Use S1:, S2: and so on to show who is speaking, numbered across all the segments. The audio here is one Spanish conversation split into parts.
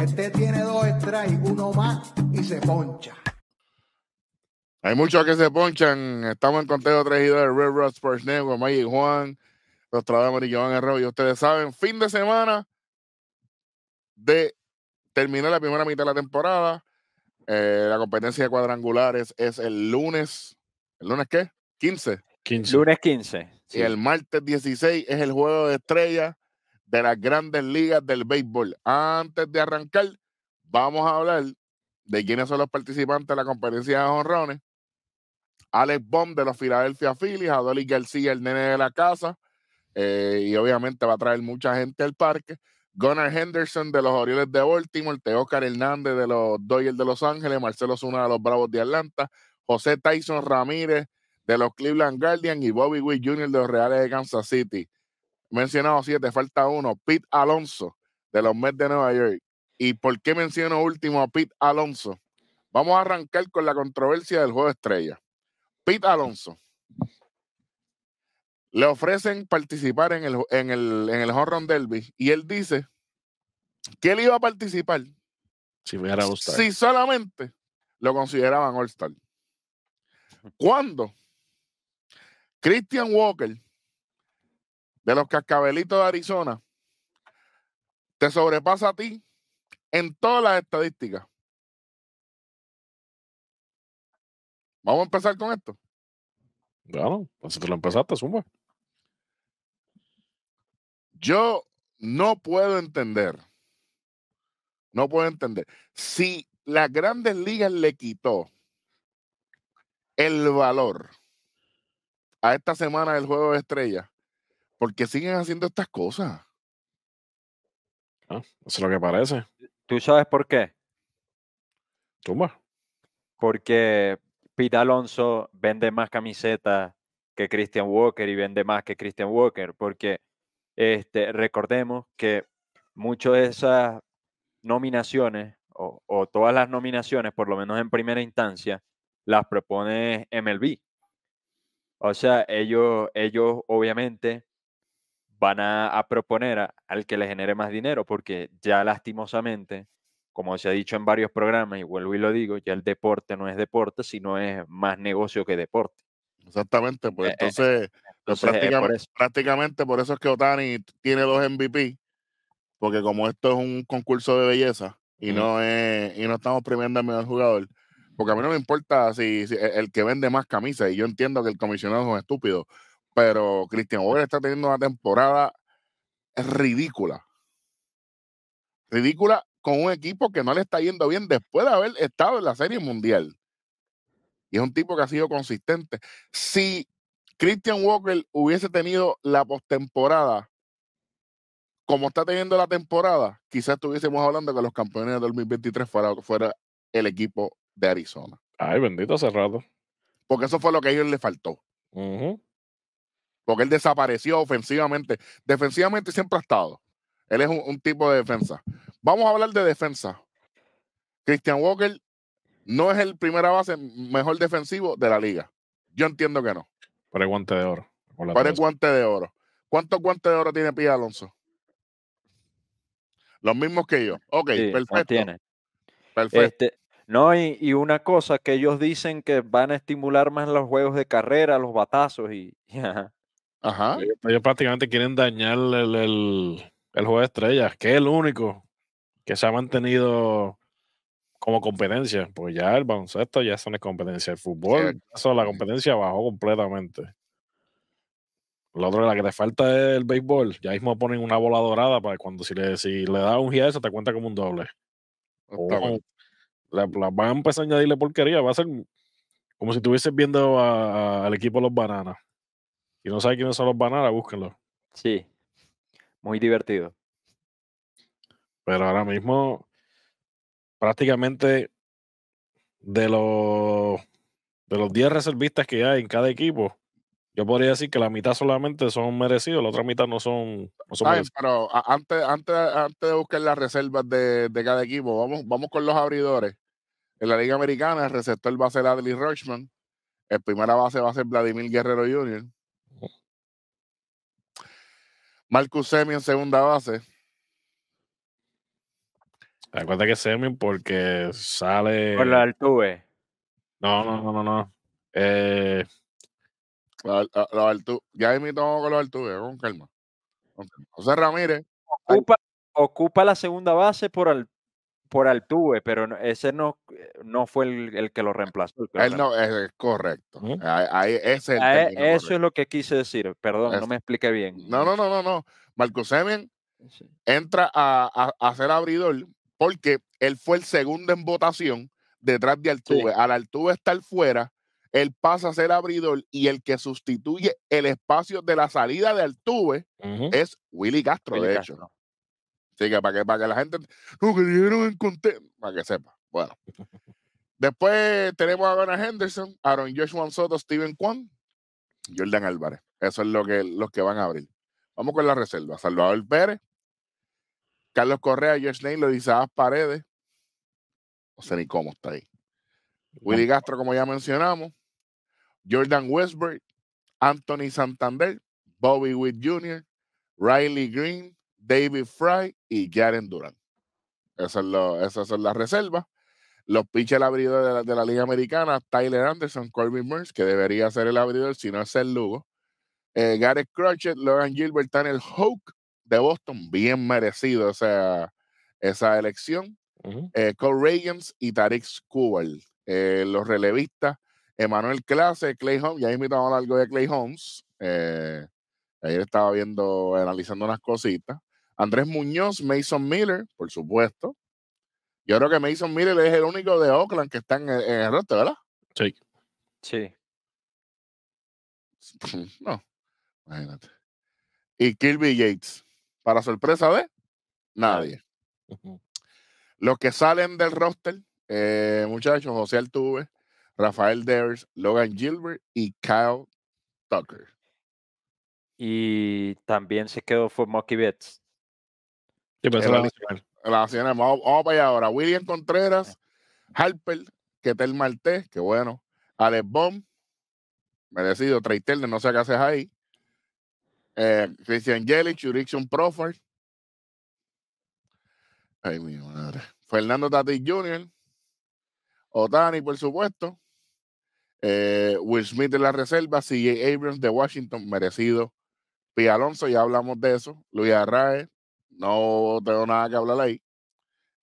S1: Este tiene dos y uno más y se poncha.
S2: Hay muchos que se ponchan. Estamos en conteo 3 de Red Rock Sports Network, Magic Juan, Nostradamus y Giovanni Herrero. Y ustedes saben, fin de semana de terminar la primera mitad de la temporada. Eh, la competencia de cuadrangulares es el lunes. ¿El lunes qué? 15. 15. Lunes 15. Y el martes 16 es el juego de estrellas de las grandes ligas del béisbol. Antes de arrancar, vamos a hablar de quiénes son los participantes de la conferencia de honrones. Alex Bond de los Philadelphia Phillies, Adolis García, el nene de la casa, eh, y obviamente va a traer mucha gente al parque. Gunnar Henderson de los Orioles de Baltimore, Teócar Hernández de los Dodgers de Los Ángeles, Marcelo Zuna de los Bravos de Atlanta, José Tyson Ramírez de los Cleveland Guardians y Bobby Witt Jr. de los Reales de Kansas City mencionado siete, falta uno, Pete Alonso de los Mets de Nueva York. ¿Y por qué menciono último a Pete Alonso? Vamos a arrancar con la controversia del juego estrella. Pete Alonso. Le ofrecen participar en el, en el, en Derby y él dice que él iba a participar si, si solamente lo consideraban All-Star. ¿Cuándo? Christian Walker de los cascabelitos de Arizona te sobrepasa a ti en todas las estadísticas. Vamos a empezar con esto. Claro, así que pues lo empezaste, suma. Yo no puedo entender. No puedo entender. Si las grandes ligas le quitó el valor a esta semana del juego de estrellas, ¿Por qué siguen haciendo estas cosas? Ah, eso es lo que parece.
S1: ¿Tú sabes por qué? Toma. Porque Pete Alonso vende más camisetas que Christian Walker y vende más que Christian Walker, porque este, recordemos que muchas de esas nominaciones, o, todas las nominaciones, por lo menos en primera instancia, las propone MLB. O sea, ellos, ellos obviamente van a, proponer al que le genere más dinero, porque ya lastimosamente, como se ha dicho en varios programas, y vuelvo y lo digo, ya el deporte no es deporte, sino es más negocio que deporte. Exactamente, pues eh, eh, entonces, pues eh,
S2: prácticamente, por eso. es que Otani tiene dos MVP, porque como esto es un concurso de belleza y, no, es, y no estamos premiando al mejor jugador, porque a mí no me importa si, e, el que vende más camisas, y yo entiendo que el comisionado es un estúpido, pero Christian Walker está teniendo una temporada ridícula. Ridícula con un equipo que no le está yendo bien después de haber estado en la Serie Mundial. Y es un tipo que ha sido consistente. Si Christian Walker hubiese tenido la postemporada como está teniendo la temporada, quizás estuviésemos hablando que los campeones de 2023 fuera, fuera el equipo de Arizona. Ay, bendito cerrado. Porque eso fue lo que a ellos les faltó porque él desapareció ofensivamente. Defensivamente siempre ha estado. Él es un, tipo de defensa. Vamos a hablar de defensa. Christian Walker no es el primera base mejor defensivo de la liga. Yo entiendo que no.
S3: Para el guante de oro.
S2: Para el guante de oro. ¿Cuántos guantes de oro tiene Pía Alonso?
S1: Los mismos que yo. Ok, perfecto. Tiene. Perfecto. Este, no, y, una cosa que ellos dicen que van a estimular más los juegos de carrera, los batazos y. Ajá.
S3: Ellos, prácticamente quieren dañar el, el, juego de estrellas, que es el único que se ha mantenido como competencia. Pues ya el baloncesto ya es una competencia. El fútbol, la competencia bajó completamente. Lo otro, la que te falta es el béisbol. Ya mismo ponen una bola dorada para cuando si le, si le da un giro eso te cuenta como un doble. Pues la, van a empezar a añadirle porquería. Va a ser como si estuvieses viendo al equipo los bananas. Si no sabe quiénes son los bananas, búsquenlo. Sí, muy divertido. Pero ahora mismo, prácticamente de los de los 10 reservistas que hay en cada equipo, yo podría decir que la mitad solamente son merecidos, la otra mitad no son,
S2: Pero antes, antes, antes de buscar las reservas de, cada equipo, vamos, vamos con los abridores. En la Liga Americana, el receptor va a ser Adley Rochman, el primera base va a ser Vladimir Guerrero Jr.,
S3: Marcus Semien, segunda base. Acuérdate que Semien porque sale. con la Altuve. No, no, no,
S2: no, no. Eh, ya con los Altuve,
S1: con calma. José Ramírez. Ocupa, ocupa la segunda base por, al, por Altuve, pero ese no, eh, no fue el, que lo reemplazó. Él no, es correcto.
S2: E, eso es lo
S1: que quise decir, perdón, no me expliqué
S2: bien. No, no, no, no, no. Marco Semen eh, entra a, a, ser abridor porque él fue el segundo en votación detrás de Altuve. Al Altuve estar fuera, él pasa a ser abridor y el que sustituye el espacio de la salida de Altuve es Willy Castro, de hecho. Así que para que, para que la gente. No, que en Para que sepa. Bueno. Después tenemos a Aaron Henderson, Aaron Joshua Soto, Steven Kwan, Jordan Álvarez. Eso es lo que los que van a abrir. Vamos con la reserva. Salvador Pérez, Carlos Correa, Josh Lane, Lodizabas Paredes. No sé ni cómo está ahí. Willy Castro, como ya mencionamos. Jordan Westbury, Anthony Santander, Bobby Witt Jr., Riley Green, David Fry y Jaren Durant. es esas son las reservas. Los pitchers abridores de la, Liga Americana, Tyler Anderson, Corbin Burns, que debería ser el abridor, si no es el Lugo. Eh, Gareth Crutchett, Logan Gilbert, Tanner Hulk de Boston, bien merecido esa, esa elección. Eh, Cole Reagans y Tarek Skubal. Eh, los relevistas, Emanuel Clase, Clay Holmes, ya invitamos algo de Clay Holmes. Eh, ayer estaba viendo, analizando unas cositas. Andrés Muñoz, Mason Miller, por supuesto. Yo creo que Mason Miller es el único de Oakland que está en el, roster, ¿verdad?
S3: Sí. Sí.
S2: No, imagínate. Y Kirby Yates, para sorpresa de nadie. Los que salen del roster, eh, muchachos, José Altuve, Rafael
S1: Devers, Logan Gilbert y Kyle Tucker. Y también se quedó fue Mocky Betts.
S2: Eh, la, Vamos, para ahora. William Contreras, Harper, el Martés, que bueno. Alex Bom, merecido. Trey de no sé qué haces ahí. Eh, Christian Yelich, Uriction Profile. Ay, mi madre. Fernando Tatis Jr. Otani, por supuesto. Eh, Will Smith de la reserva. CJ Abrams de Washington, merecido. P. Alonso, ya hablamos de eso. Luis Arraez, no tengo nada que hablar ahí.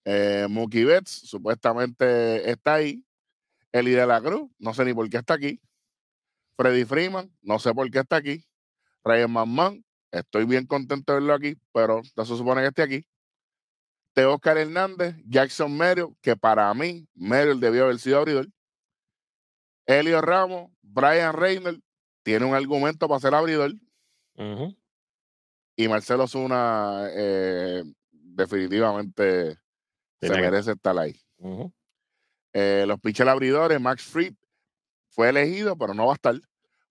S2: Eh, Mookie Betts supuestamente está ahí. Eli de la Cruz, no sé ni por qué está aquí. Freddy Freeman, no sé por qué está aquí. Ryan McMahon, estoy bien contento de verlo aquí, pero no se supone que esté aquí. Teo Oscar Hernández, Jackson Merrill, que para mí Merrill debió haber sido abridor. Elio Ramos, Brian Reynolds, tiene un argumento para ser abridor. Ajá. Y Marcelo Zuna eh, definitivamente se merece estar ahí. Eh, los pitchers abridores, Max Fried fue elegido, pero no va a estar.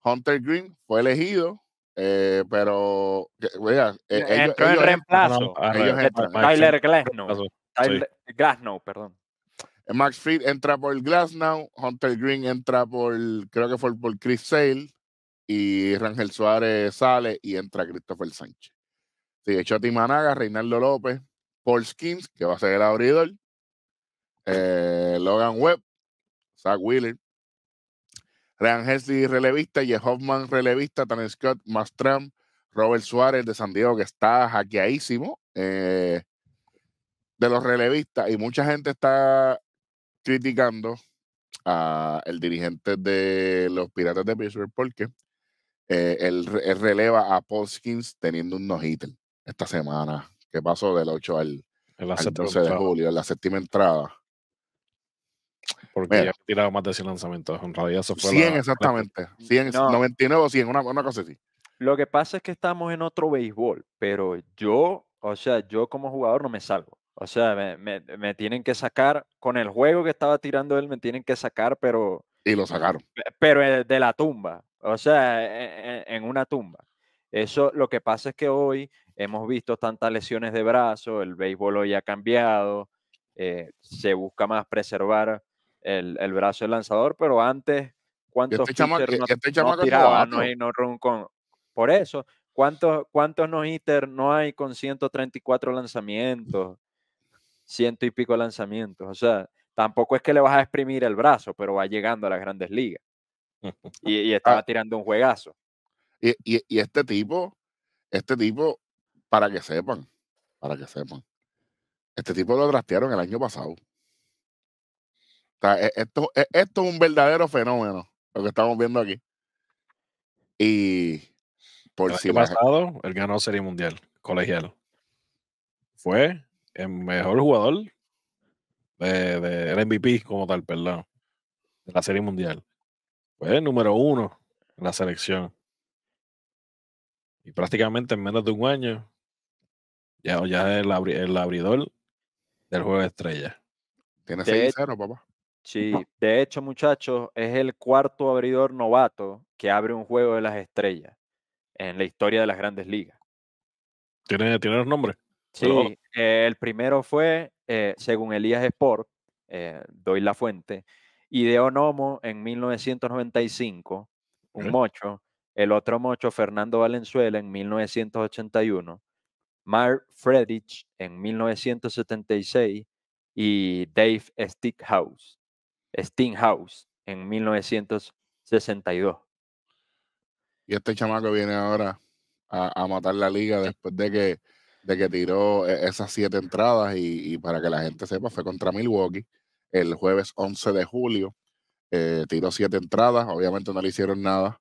S2: Hunter Green fue elegido, pero en reemplazo. Tyler eh, Glasnow. perdón. Max Fried entra por Glasnow, Hunter Green entra por, creo que fue por Chris Sale, y Rangel Suárez sale y entra Christopher Sánchez. Sí, Choti Managa, Reinaldo López, Paul Skins, que va a ser el abridor, eh, Logan Webb, Zach Wheeler, Ryan Helsing relevista, y Hoffman, relevista, Tan Scott, Mastram, Robert Suárez de San Diego, que está hackeadísimo eh, de los relevistas. Y mucha gente está criticando al dirigente de los Piratas de Pittsburgh porque eh, él, releva a Paul Skins teniendo un no esta semana, que pasó del 8 al,
S3: al 12 de julio,
S2: en la séptima entrada. Porque ya
S3: tirado más de 100 lanzamientos. En realidad,
S1: eso fue 100
S2: exactamente. 100, 99
S1: o 100, una, cosa así. Lo que pasa es que estamos en otro béisbol, pero yo, o sea, yo como jugador no me salgo. O sea, me, me, tienen que sacar, con el juego que estaba tirando él, me tienen que sacar, pero... Y lo sacaron. Pero eh, de la tumba, o sea, e, e, en una tumba. Eso lo que pasa es que hoy hemos visto tantas lesiones de brazo, el béisbol hoy ha cambiado, eh, se busca más preservar el, brazo del lanzador, pero antes, ¿cuántos no, no, Por eso, ¿cuántos, cuántos no no hay con 134 lanzamientos, ciento y pico lanzamientos? O sea, tampoco es que le vas a exprimir el brazo, pero va llegando a las grandes ligas. Y, ah. estaba tirando un juegazo. y este tipo,
S2: este tipo para que sepan, para que sepan. Este tipo lo trastearon el año pasado. E, esto, e, esto es un verdadero fenómeno,
S3: lo que estamos viendo aquí. Y por el año pasado, él ganó Serie Mundial, colegial. Fue el mejor jugador de, MVP como tal, perdón, de la Serie Mundial. Fue el número uno en la selección. Y prácticamente
S1: en menos de un año ya, ya el, abridor del juego de Estrellas. Tiene 6-0, papá. Sí, de hecho, muchachos, es el cuarto abridor novato que abre un juego de las estrellas en la historia de las grandes ligas. ¿Tiene, los nombres? Sí, el primero fue, eh, según Elías Sport, eh, doy la fuente, Ideo en 1995, un mocho, el otro mocho Fernando Valenzuela en 1981, Mark Friedrich en 1976 y Dave Stinghouse, en 1962. Y este chamaco viene ahora a,
S2: matar la liga después de que, de que tiró e, esas siete entradas y, para que la gente sepa, fue contra Milwaukee el jueves 11 de julio. Eh, tiró siete entradas, obviamente no le hicieron nada.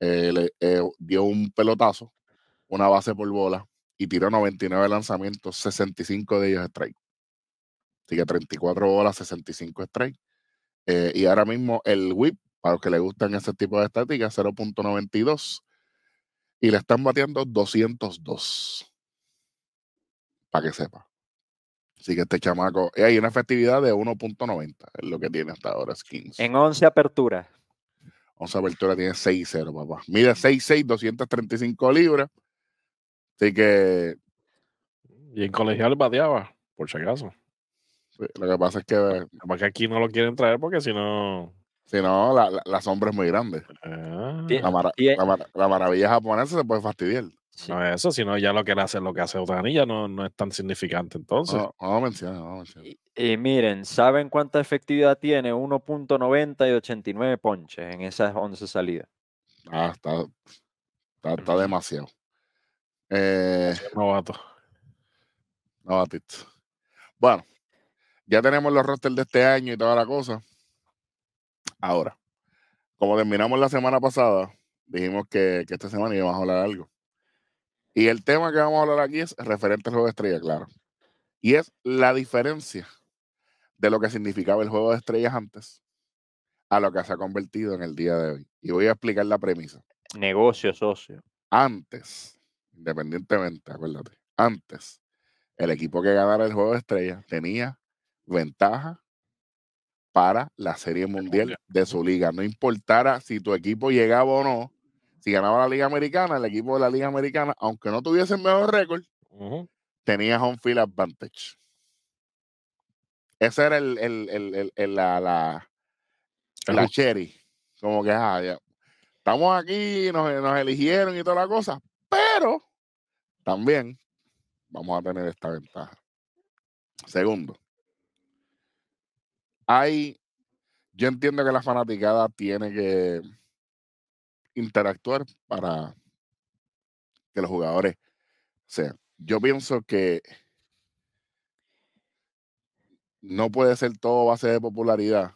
S2: Eh, le, eh, dio un pelotazo, una base por bola, y tiró 99 lanzamientos, 65 de ellos strike. Así que 34 bolas, 65 strike. Eh, y ahora mismo el whip, para los que le gustan ese tipo de estáticas, 0.92. Y le están bateando 202. Para que sepa. Así que este chamaco. Y hay una efectividad de 1.90, es lo que tiene hasta ahora Skins.
S1: En 11 aperturas.
S2: 11 aperturas tiene 6-0, papá. Mide 6'6, 235 libras.
S3: Así que. Y en colegial bateaba, por si acaso. lo que pasa es que. Además pues, que aquí no lo quieren traer porque si no. Si no, la,
S2: sombra es muy grande.
S3: Ah.
S2: La, maravilla japonesa se puede fastidiar.
S3: No No eso, sino ya lo que hace lo que hace no, no es tan significante entonces. No, a mencionar, vamos Y,
S1: y, miren, ¿saben cuánta efectividad tiene? 1.90 y 89 ponches en esas 11 salidas.
S2: Ah, está, está demasiado. Eh, novato. Bueno, ya tenemos los rosters de este año y toda la cosa. Ahora, como terminamos la semana pasada, dijimos que, que esta semana íbamos a hablar algo. Y el tema que vamos a hablar aquí es referente al juego de estrellas, claro. Y es la diferencia de lo que significaba el juego de estrellas antes a lo que se ha convertido en el día de hoy. Y voy a explicar la premisa.
S1: Negocio, socio.
S2: Antes, independientemente, acuérdate. Antes, el equipo que ganara el juego de estrellas tenía ventaja para la Serie Mundial de su liga. No importara si tu equipo llegaba o no, si ganaba la Liga Americana, el equipo de la Liga Americana, aunque no tuviese el mejor récord, tenía home field advantage. Ese era el, el, el, la, la, cherry. Como que, ah, estamos aquí, nos eligieron y toda la cosa, pero también vamos a tener esta ventaja. Segundo, hay, yo entiendo que la fanaticada tiene que interactuar para que los jugadores sean. Yo pienso que no puede ser todo base de popularidad,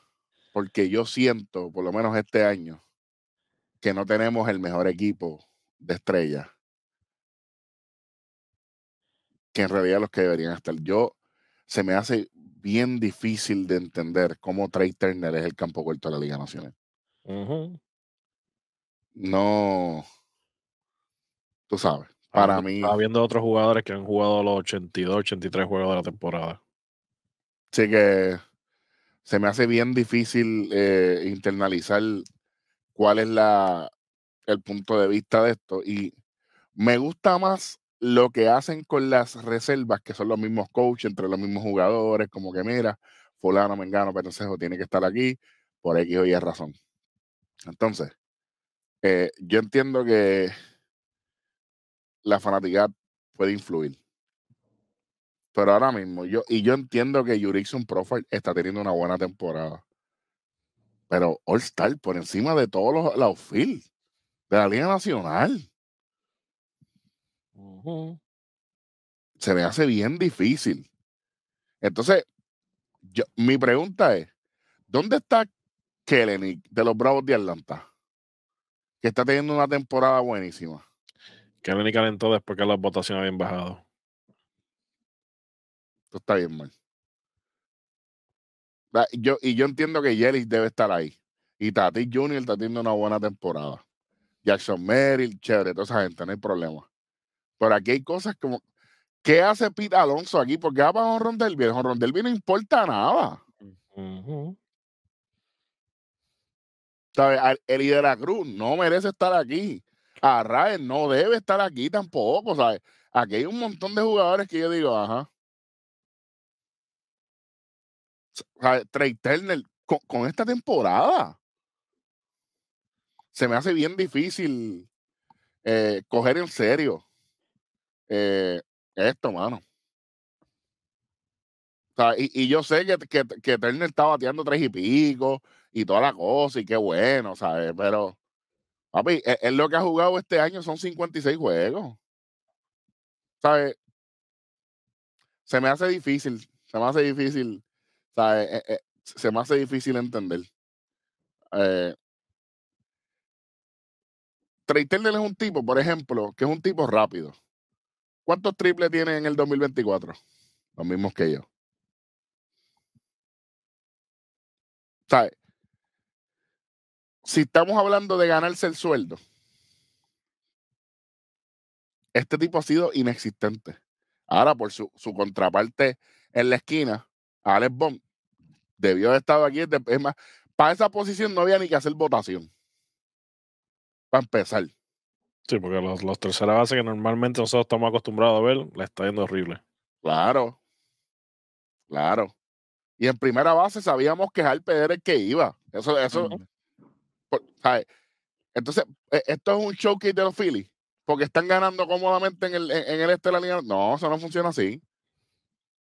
S2: porque yo siento, por lo menos este año, que no tenemos el mejor equipo de estrellas que en realidad los que deberían estar. Yo se me hace bien difícil de entender cómo Trey Turner es el campo corto de la Liga Nacional. No, tú sabes,
S3: para mí. Habiendo otros jugadores que han jugado los 82, 83 juegos de la temporada.
S2: sí que se me hace bien difícil eh, internalizar cuál es la, el punto de vista de esto. Y me gusta más lo que hacen con las reservas, que son los mismos coaches, entre los mismos jugadores, como que mira, fulano, mengano, pensejo, tiene que estar aquí por X o Y razón. Entonces, eh, yo entiendo que la fanaticidad puede influir. Pero ahora mismo, yo, y yo entiendo que Jurickson Profile está teniendo una buena temporada. Pero All Star por encima de todos los, de la Liga Nacional. Se me hace bien difícil. Entonces, mi pregunta es, ¿dónde está Kellenic de los Bravos de Atlanta? Que está teniendo una temporada buenísima.
S3: Kellenic calentó después
S2: que las votaciones habían bajado. Esto está bien mal. Ah, yo, y yo entiendo que Yelich debe estar ahí. Y Tati Jr. está teniendo una buena temporada. Jackson Merrill, chévere, toda esa gente, no hay problema. Pero aquí hay cosas como, ¿qué hace Pete Alonso aquí? Porque va para viejo Rondel El no importa nada. ¿Sabes? El Ideracruz no merece estar aquí. A no debe estar aquí tampoco. ¿sabes? Aquí hay un montón de jugadores que yo digo, ajá. ¿Sabes? con, esta temporada se me hace bien difícil eh, coger en serio. Eh, esto, mano. O y, yo sé que, que, que está bateando tres y pico y toda la cosa, y qué bueno, ¿sabes? Pero, papi, e, él, lo que ha jugado este año son 56 juegos. ¿Sabes? Se me hace difícil, se me hace difícil, ¿sabes? E, e, se me hace difícil entender. Eh, Trey es un tipo, por ejemplo, que es un tipo rápido. ¿Cuántos triples tiene en el 2024? Los mismos que yo. ¿Sabes? Si estamos hablando de ganarse el sueldo, este tipo ha sido inexistente. Ahora, por su, su contraparte en la esquina, Alex Bond, debió haber estado aquí. Es más, para esa posición no había ni que hacer votación.
S3: Para empezar. Sí, porque los, terceras tercera base que normalmente nosotros estamos acostumbrados a ver, la está yendo horrible. Claro. Claro.
S2: Y en primera base sabíamos que Harper era el que iba. Eso, eso. Entonces, e, esto es un showcase de los Phillies. Porque están ganando cómodamente en el, en el este de la línea. No, eso no funciona así.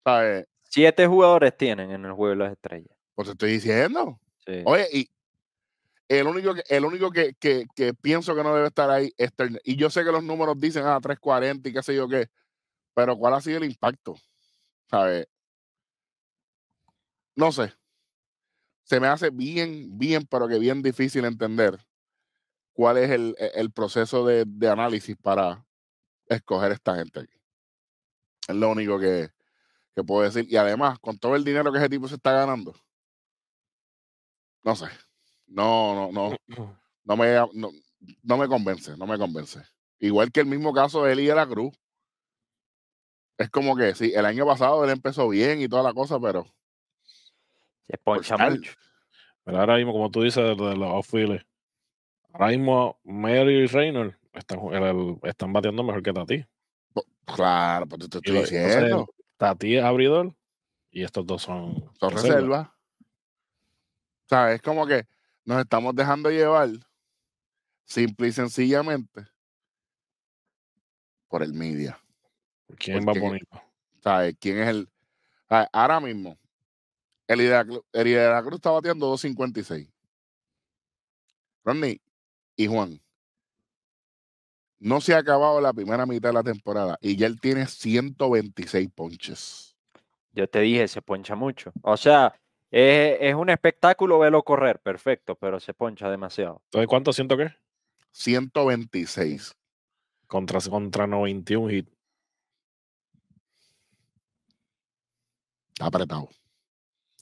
S2: ¿Sabes?
S1: Siete jugadores
S2: tienen en el juego de las estrellas. Pues te estoy diciendo. Sí. Oye, y el único, que, el único que, que, pienso que no debe estar ahí es Y yo sé que los números dicen, ah, 340 y qué sé yo qué, pero ¿cuál ha sido el impacto? sabe No sé. Se me hace bien, bien, pero que bien difícil entender cuál es el, e, el proceso de, análisis para escoger esta gente aquí. Es lo único que, que puedo decir. Y además, con todo el dinero que ese tipo se está ganando, no sé. No, no, no. No me, no, me convence, no me convence. Igual que el mismo caso de él y de la Cruz. Es como que sí, el año pasado él empezó bien y toda la cosa, pero.
S3: Pero ahora mismo, como tú dices, de los ofiles, ahora mismo Mary y Reynolds están, están bateando mejor que Tati. Claro, pues te estoy diciendo. Tati es abridor y estos dos
S2: son. Son reservas. O sea, es como que nos estamos dejando llevar, simple y sencillamente, por el media.
S1: ¿Quién Porque, va bonito?
S2: ¿Sabes? ¿Quién es el...? Ah, ahora mismo, el la Cruz está bateando 2.56. Ronnie y Juan, no se ha acabado la primera mitad de la
S1: temporada y ya él tiene 126 ponches. Yo te dije, se poncha mucho. O sea, es, un espectáculo verlo correr, perfecto, pero se poncha demasiado.
S3: Entonces, ¿cuánto siento que? 126. Contra, contra 91 hit. Está apretado. O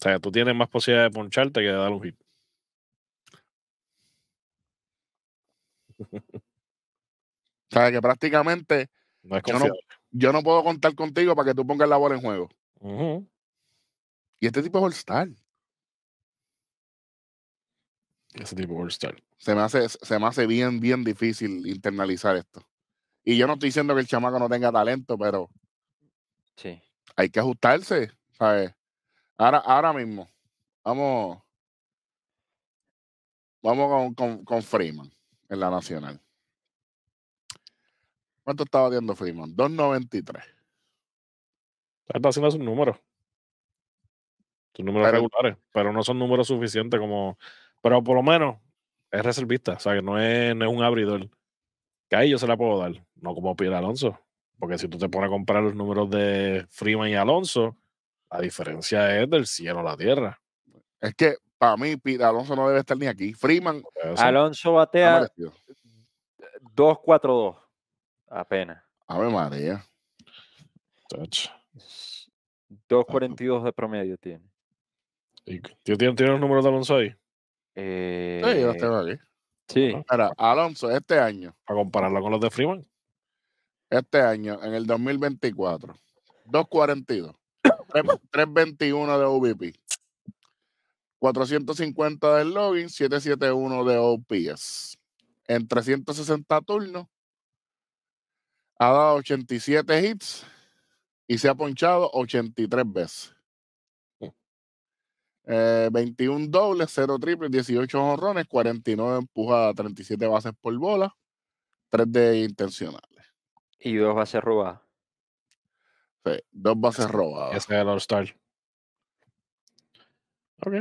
S3: sea, tú tienes más posibilidad de poncharte que de dar un hit. o sea, que prácticamente no
S2: yo, no, puedo contar contigo para que tú pongas la bola en juego. Y este tipo es All-Star. Ese tipo es all Se, me hace, se me hace bien, bien difícil internalizar esto. Y yo no estoy diciendo que el chamaco no tenga talento, pero. Sí. Hay que ajustarse, ¿sabes? Ahora, ahora mismo. Vamos. Vamos con, con, Freeman en la nacional. ¿Cuánto estaba viendo Freeman?
S3: 2.93. Está haciendo su número. Tus números regulares, pero no son números suficientes como. Pero por lo menos es reservista, o sea, que no es, no es un abridor. Que ahí yo se la puedo dar, no como Pierre Alonso. Porque si tú te pones a comprar los números de Freeman y Alonso, la diferencia es del cielo a la tierra. Es que para mí, Pilar Alonso no debe estar ni aquí. Freeman.
S1: Alonso batea 2-4-2. Apenas. Ave María. 2.42 de promedio tiene. ¿Tienes tiene, los números de Alonso ahí? Eh, sí, los tengo aquí. Sí.
S2: Pues, Alonso, este año. ¿A compararlo con los de Freeman. Este año, en el 2024, 2.42, 3.21 de OVP, 450 del login, 771 de OPS. En 360 turnos, ha dado 87 hits y se ha ponchado 83 veces. 21 eh, dobles, 0 triples, 18 honrones, 49 empujadas, 37 bases por bola, 3 de intencionales.
S1: Y dos bases robadas.
S2: Sí, dos bases robadas. Ese es el All-Star. Ok.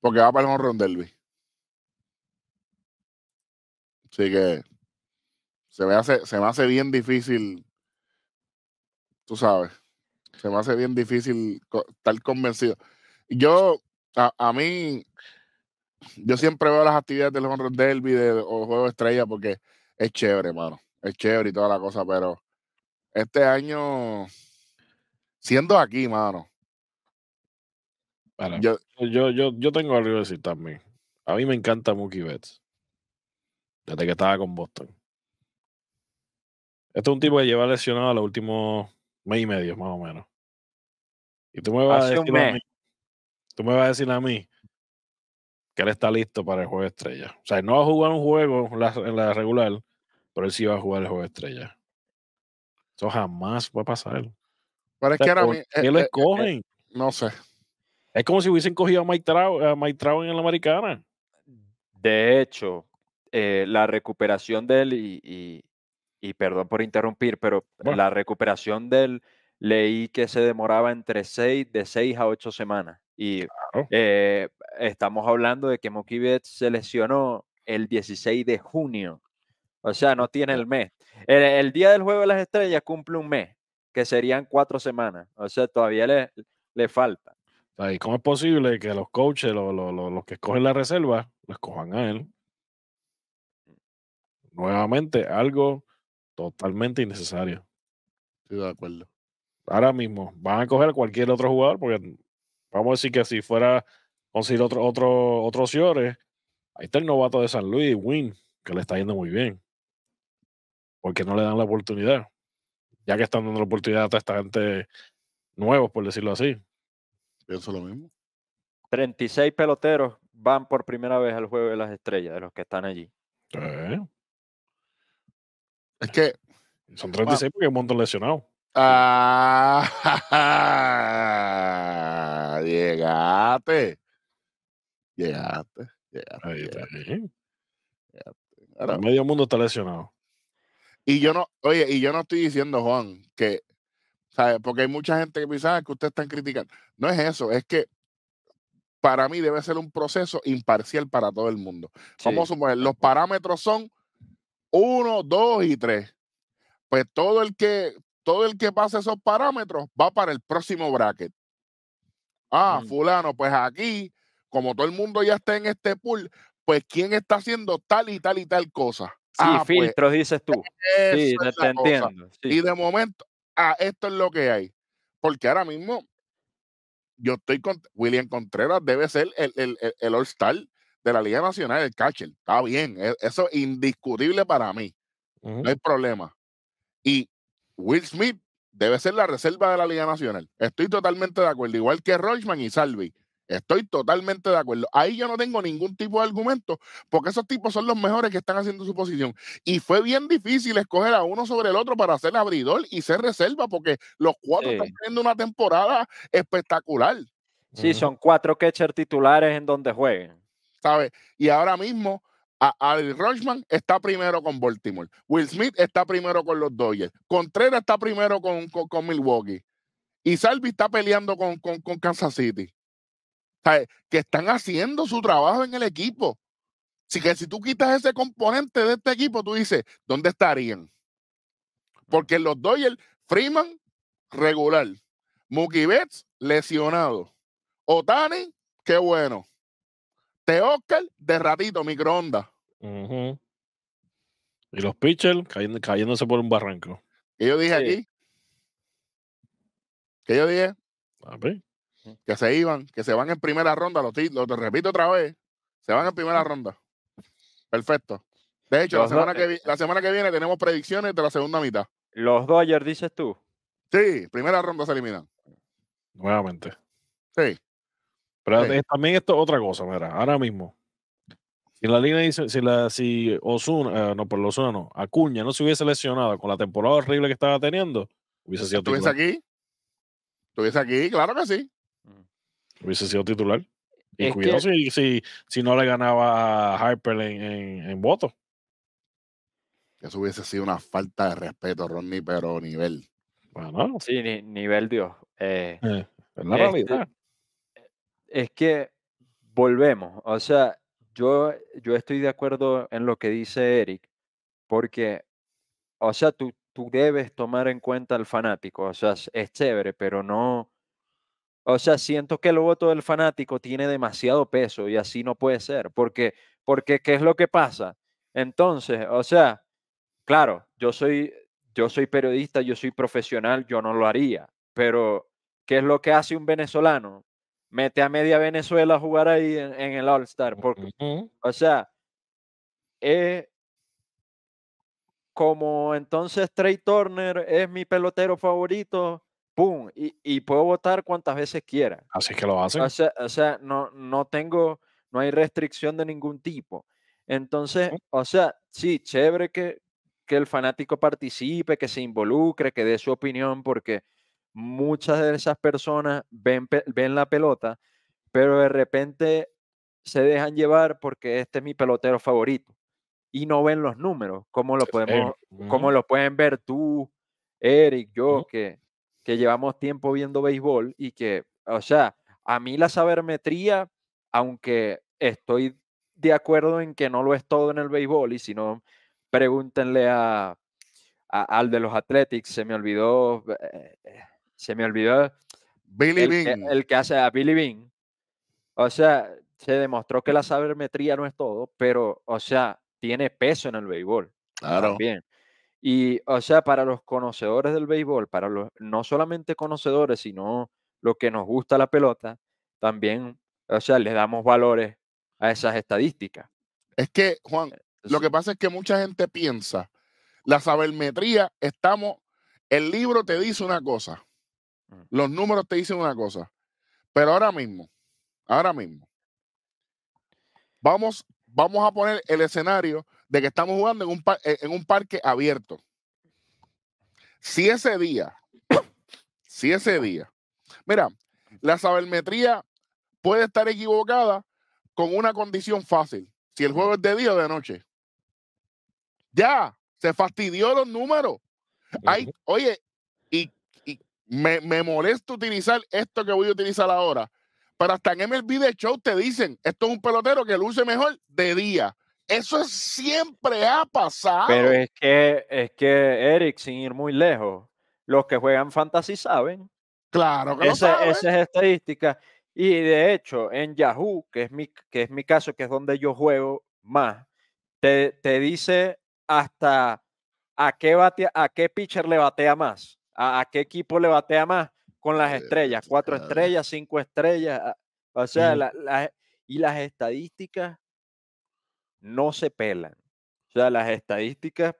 S2: Porque va para el honrón derby. Así que se hace, se me hace bien difícil, tú sabes, se me hace bien difícil estar convencido. Yo, a, a mí, yo siempre veo las actividades del Honor Derby de, o Juego Estrella porque es chévere, mano. Es chévere y toda la cosa, pero
S3: este año, siendo aquí, mano. yo, yo, yo, yo, tengo algo que decir también. A mí me encanta Mookie Betts. Desde que estaba con Boston. Este es un tipo que lleva lesionado los últimos mes y medio, más o menos. Y tú me vas a decir. Tú me vas a decir a mí que él está listo para el juego de estrella. O sea, él no va a jugar un juego en la, regular, pero él sí va a jugar el juego de estrella. Eso jamás va a pasar. Pero que ahora ¿Qué escogen? Eh, eh, eh, no sé. Es como si hubiesen cogido a Mike Trout, en la americana.
S1: De hecho, la recuperación de él y, perdón por interrumpir, pero la recuperación de él leí que se demoraba entre seis, de 6 a 8 semanas. Y eh, estamos hablando de que Mokibet se lesionó el 16 de junio. O sea, no tiene el mes. El, día del juego de las estrellas cumple un mes, que serían cuatro semanas. O sea, todavía le, le falta.
S3: cómo es posible que los coaches, los, que escogen la reserva, los escojan a él? Nuevamente, algo totalmente innecesario. Estoy de acuerdo. Ahora mismo, van a coger a cualquier otro jugador porque vamos a decir que si fuera conseguir otro, otro, otros ahí está el novato de San Luis, Win, que le está yendo muy bien. Porque no le dan la oportunidad. Ya que están dando la oportunidad a esta gente nuevos, por decirlo así. Pienso lo
S1: mismo. 36 peloteros van por primera vez al juego de las estrellas, de los que están allí.
S3: Eh. Es que. Son 36 porque hay un montón lesionado.
S2: Ah, llegaste. Llegaste. Eh. medio mundo
S3: está lesionado.
S2: Y yo no, oye, y yo no estoy diciendo, Juan, que, ¿sabes? Porque hay mucha gente que piensa ah, que ustedes están criticando. No es eso, es que para mí debe ser un proceso imparcial para todo el mundo. Vamos a suponer, los parámetros son uno, dos y tres. Pues todo el que todo el que pase esos parámetros va para el próximo bracket. Ah, mm. fulano, pues aquí, como todo el mundo ya está en este pool, pues quién está haciendo tal y tal y tal cosa. Sí, ah, pues, filtros,
S1: dices tú. Sí, te entiendo.
S2: Y de momento, a ah, esto es lo que hay. Porque ahora mismo, yo estoy con William Contreras, debe ser el, el, All-Star de la Liga Nacional, el catcher. Está bien, e, eso es indiscutible para mí. No hay problema. Y Will Smith debe ser la reserva de la Liga Nacional. Estoy totalmente de acuerdo, igual que Rochman y Salvi. Estoy totalmente de acuerdo. Ahí yo no tengo ningún tipo de argumento, porque esos tipos son los mejores que están haciendo su posición. Y fue bien difícil escoger a uno sobre el otro para ser abridor y ser reserva, porque los cuatro están teniendo una temporada espectacular. Sí, son cuatro catchers titulares en donde jueguen. ¿Sabes? Y ahora mismo Ari Rochman está primero con Baltimore. Will Smith está primero con los Dodgers. Contreras está primero con, Milwaukee. Y Salvi está peleando con, Kansas City. que están haciendo su trabajo en el equipo. Así que si tú quitas ese componente de este equipo, tú dices, ¿dónde estarían? Porque los Dodgers, Freeman, regular. Mookie Betts, lesionado. Otani, qué bueno. Oscar, de ratito, microondas.
S3: Y los pitchers cayéndose por un barranco. ¿Qué yo dije aquí? que yo dije? Que se iban,
S2: que se van en primera ronda, lo te repito otra vez. Se van en primera ronda. Perfecto. De hecho, eh la semana, que viene tenemos predicciones de la segunda mitad. Los dos ayer, dices tú. Sí, primera ronda se eliminan.
S3: Nuevamente. Sí. Pero eh, también esto es otra cosa, mira, ahora mismo. Si la línea dice, si la, si Osuna, eh, no, por Osuna no, Acuña no se hubiese lesionado con la temporada horrible que estaba teniendo, hubiese sido ¿Estuviese aquí? ¿Estuviese aquí? Claro que sí. Mm. Hubiese sido titular. Y cuidado si, si, no le ganaba a Harper en, en, Eso hubiese sido una falta de respeto, Ronnie, pero
S2: nivel.
S1: Bueno. Sí, nivel Dios. Eh, es la este realidad es que volvemos, o sea, yo, yo estoy de acuerdo en lo que dice Eric, porque, o sea, tú, tú debes tomar en cuenta al fanático, o sea, es chévere, pero no, o sea, siento que el voto del fanático tiene demasiado peso y así no puede ser, porque, porque ¿qué es lo que pasa? Entonces, o sea, claro, yo soy, yo soy periodista, yo soy profesional, yo no lo haría, pero ¿qué es lo que hace un venezolano? mete a media Venezuela a jugar ahí en, el All-Star. Porque, O sea, eh, como entonces Trey Turner es mi pelotero favorito, ¡pum! Y, y, puedo votar cuantas veces quiera.
S3: Así que lo hacen. O
S1: sea, o sea no, no tengo, no hay restricción de ningún tipo. Entonces, o sea, sí, chévere que, que el fanático participe, que se involucre, que dé su opinión, porque muchas de esas personas ven, ven la pelota, pero de repente se dejan llevar porque este es mi pelotero favorito y no ven los números, como lo podemos, pueden ver tú, Eric, yo, que, que llevamos tiempo viendo béisbol y que, o sea, a mí la sabermetría, aunque estoy de acuerdo en que no lo es todo en el béisbol y si no, pregúntenle a, al de los Athletics, se me olvidó. Eh, eh, se me olvidó. Billy el, Que, el que hace a Billy Bean. O sea, se demostró que la sabermetría no es todo, pero, o sea, tiene peso en el béisbol.
S2: Claro. También.
S1: Y, o sea, para los conocedores del béisbol, para los no solamente conocedores, sino los que nos gusta la pelota, también, o sea, le damos valores a esas estadísticas. Es que, Juan, eh,
S2: lo que pasa es que mucha gente piensa, la sabermetría, estamos, el libro te dice una cosa, Mm. Los números te dicen una cosa. Pero ahora mismo, ahora mismo, vamos, vamos a poner el escenario de que estamos jugando en un, eh, parque abierto. Si ese día, si ese día, mira, la sabermetría puede estar equivocada con una condición fácil, si el juego es de día o de noche. Ya, se fastidió los números. oye, me, me molesta utilizar esto que voy a utilizar ahora. Pero hasta en MLB de show te dicen, esto es un pelotero que luce mejor de día. Eso siempre ha pasado. Pero
S1: es que, es que Eric, sin ir muy lejos, los que juegan fantasy saben. Claro que Esa, esa es estadística. Y de hecho, en Yahoo, que es mi, que es mi caso, que es donde yo juego más, te, te dice hasta a qué, bate, a qué pitcher le batea más a, qué equipo le batea más con las eh, estrellas, cuatro estrellas, cinco estrellas, ah, o sea, y las estadísticas no se pelan. O sea, las estadísticas,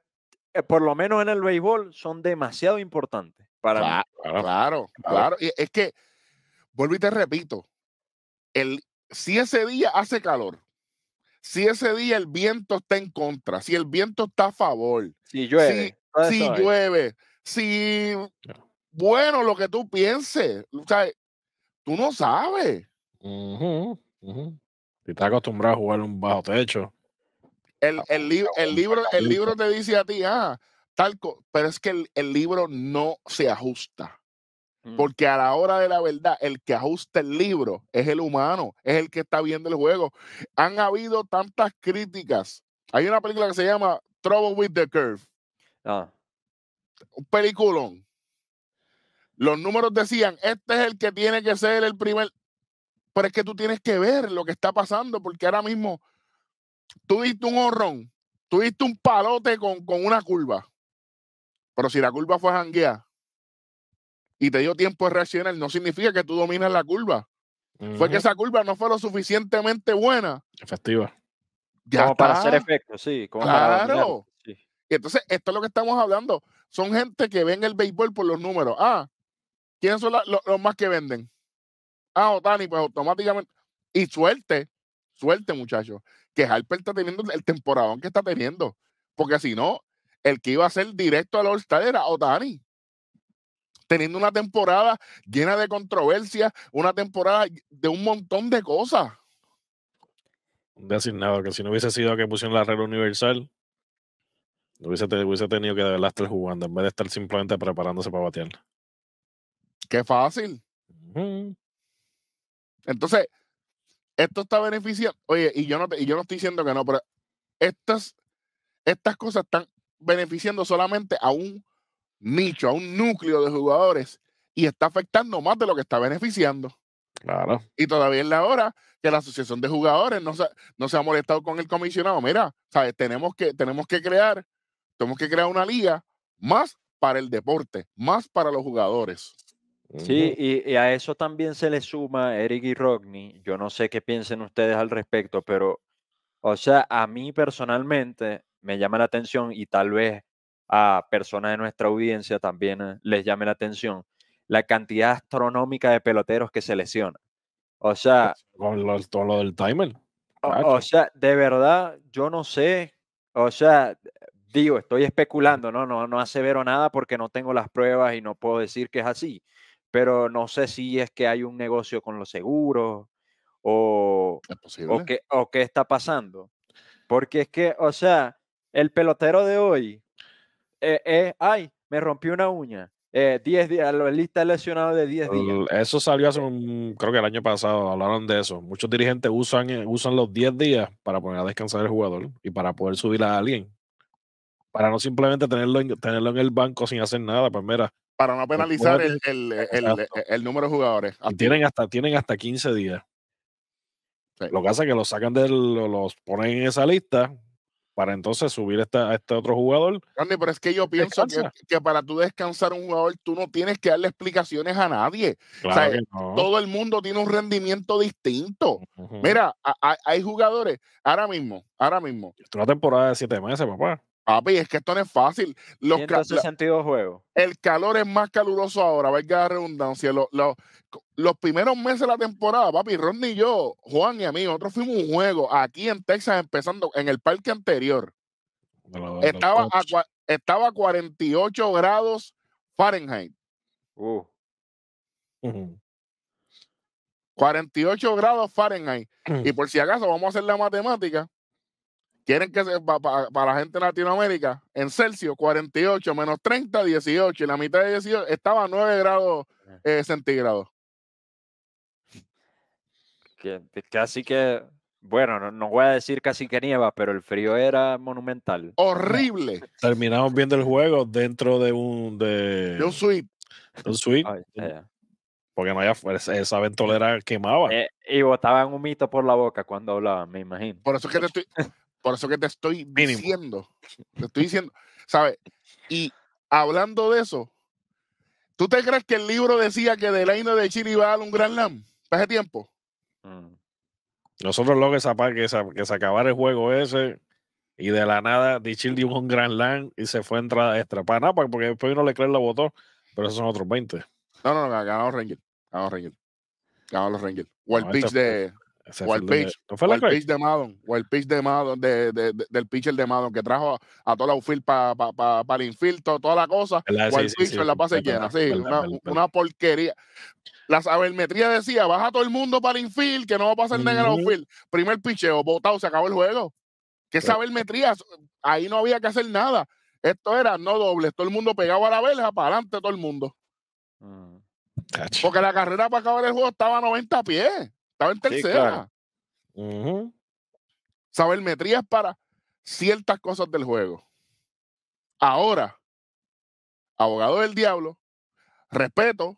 S1: eh, por lo menos en el béisbol, son demasiado importantes
S2: para claro, Claro, claro. Y es que,
S1: vuelvo y te repito,
S2: el, si ese día hace calor, si ese día el viento está en contra, si el viento está a favor, si llueve, si llueve, si bueno lo que tú pienses. O sea, tú no sabes.
S3: estás acostumbrado a jugar un bajo techo.
S2: El, el, el, libro, el libro te dice a ti, ah, tal pero es que el, libro no se ajusta. Mm. Porque a la hora de la verdad, el que ajusta el libro es el humano, es el que está viendo el juego. Han habido tantas críticas. Hay una película que se llama Trouble with the Curve. Ah un peliculón. Los números decían, este es el que tiene que ser el primer. Pero es que tú tienes que ver lo que está pasando, porque ahora mismo tú diste un horrón, tú diste un palote con, con una curva. Pero si la curva fue jangueada y te dio tiempo de reaccionar, no significa que tú dominas la curva. Fue que esa curva no fue lo suficientemente buena.
S3: Efectiva. como para hacer efecto,
S1: sí. claro.
S2: Y entonces, esto es lo que estamos hablando. Son gente que ven el béisbol por los números. Ah, ¿quiénes son los, más que venden? Ah, Otani, pues automáticamente. Y suerte, suerte, muchachos, que Harper está teniendo el temporadón que está teniendo. Porque si no, el que iba a ser directo al All-Star era Otani. Teniendo una temporada llena de controversia, una temporada de un montón de cosas.
S3: nada, que si no hubiese sido que pusieron la regla universal, Hubiese, hubiese tenido que de verdad estar jugando en vez de estar simplemente preparándose para batear. Qué fácil.
S2: Entonces, esto está beneficiando. Oye, y yo no, yo no estoy diciendo que no, pero estas, estas cosas están beneficiando solamente a un nicho, a un núcleo de jugadores y está afectando más de lo que está beneficiando. Claro. Y todavía es la hora que la asociación de jugadores no se, no se ha molestado con el comisionado. Mira, ¿sabes? Tenemos que, tenemos que crear tenemos que crear una liga más para el deporte, más para los jugadores.
S1: Sí, y, a eso también se le suma Eric y Rodney. Yo no sé qué piensen ustedes al respecto, pero, o sea, a mí personalmente me llama la atención y tal vez a personas de nuestra audiencia también eh, les llame la atención la cantidad astronómica de peloteros que se lesiona. O sea, pues, con todo lo del timer. o sea, de verdad, yo no sé. O sea, digo, estoy especulando, ¿no? No, no asevero nada porque no tengo las pruebas y no puedo decir que es así, pero no sé si es que hay un negocio con los seguros o, que, qué está pasando. Porque es que, o sea, el pelotero de hoy, eh, eh ay, me rompió una uña. 10 eh, días, lista lesionado de 10 días.
S3: Eso salió hace eh. un, creo que el año pasado, hablaron de eso. Muchos dirigentes usan, usan los 10 días para poner a descansar el jugador y para poder subir a alguien para no simplemente tenerlo en, tenerlo en el banco sin hacer nada, pues mira. Para no pues penalizar
S2: el, número de jugadores. tienen
S3: hasta, tienen hasta 15 días. Lo que hace es que los sacan de los ponen en esa lista para entonces subir a este otro jugador.
S2: Andy, pero es que yo pienso que, para tú descansar un jugador, tú no tienes que darle explicaciones a nadie. Todo el mundo tiene un rendimiento distinto. Mira, hay jugadores, ahora mismo, ahora mismo. Es
S3: una temporada de siete meses, papá.
S2: Papi, es que esto no es fácil. Los juegos. El calor es más caluroso ahora, venga la redundancia. Los, primeros meses de la temporada, papi, Ron y yo, Juan y a mí, nosotros fuimos un juego aquí en Texas, empezando en el parque anterior.
S3: estaba, a,
S2: estaba 48 grados Fahrenheit. 48 uh. grados Fahrenheit. Y por si acaso, vamos a hacer la matemática. Quieren que para la gente de Latinoamérica, en Celsius, 48 menos 30, 18. Y la mitad de 18 estaba a 9 grados eh. Eh, centígrados.
S1: Que, casi que, bueno, no, voy a decir casi que nieva, pero el frío era monumental.
S2: Horrible.
S3: Terminamos viendo el juego dentro de un. De, un suite. un suite. Eh. porque no había esa ventolera quemaba. y botaban un mito por la boca cuando hablaban, me imagino. Por eso es que estoy, por eso que te estoy
S2: diciendo, te estoy diciendo, ¿sabes? Y hablando de eso, ¿tú te crees que el libro decía que de la India de Chile iba a dar un gran Para ese tiempo? Mm.
S3: Nosotros lo que, que, que se acabara el juego ese y de la nada Chile dio un gran LAN y se fue a entrada extra. Para nada, porque después uno le cree la votó, pero esos son otros 20.
S2: No, no, no, ganamos Rangers.
S3: Ganamos Rangers. Ganamos los Rangers.
S2: o el este pitch de, o el pitch De, fue de Madon. Pitch de de, del pitcher de Madon, que trajo a, todo el outfield para pa, el infield, toda, la cosa. La, en la pase llena. una, porquería. La sabermetría decía, baja todo el mundo para el infield, que no va a pasar nada en el outfield. Primer picheo, botado, se acabó el juego. ¿Qué pues sabermetría? Ahí no había que hacer nada. Esto era no doble todo el mundo pegado a la verja, para adelante todo el mundo. Mm. Porque la carrera para acabar el juego estaba a 90 pies. Estaba en tercera. Sí, claro. para ciertas cosas del juego. Ahora, abogado del diablo, respeto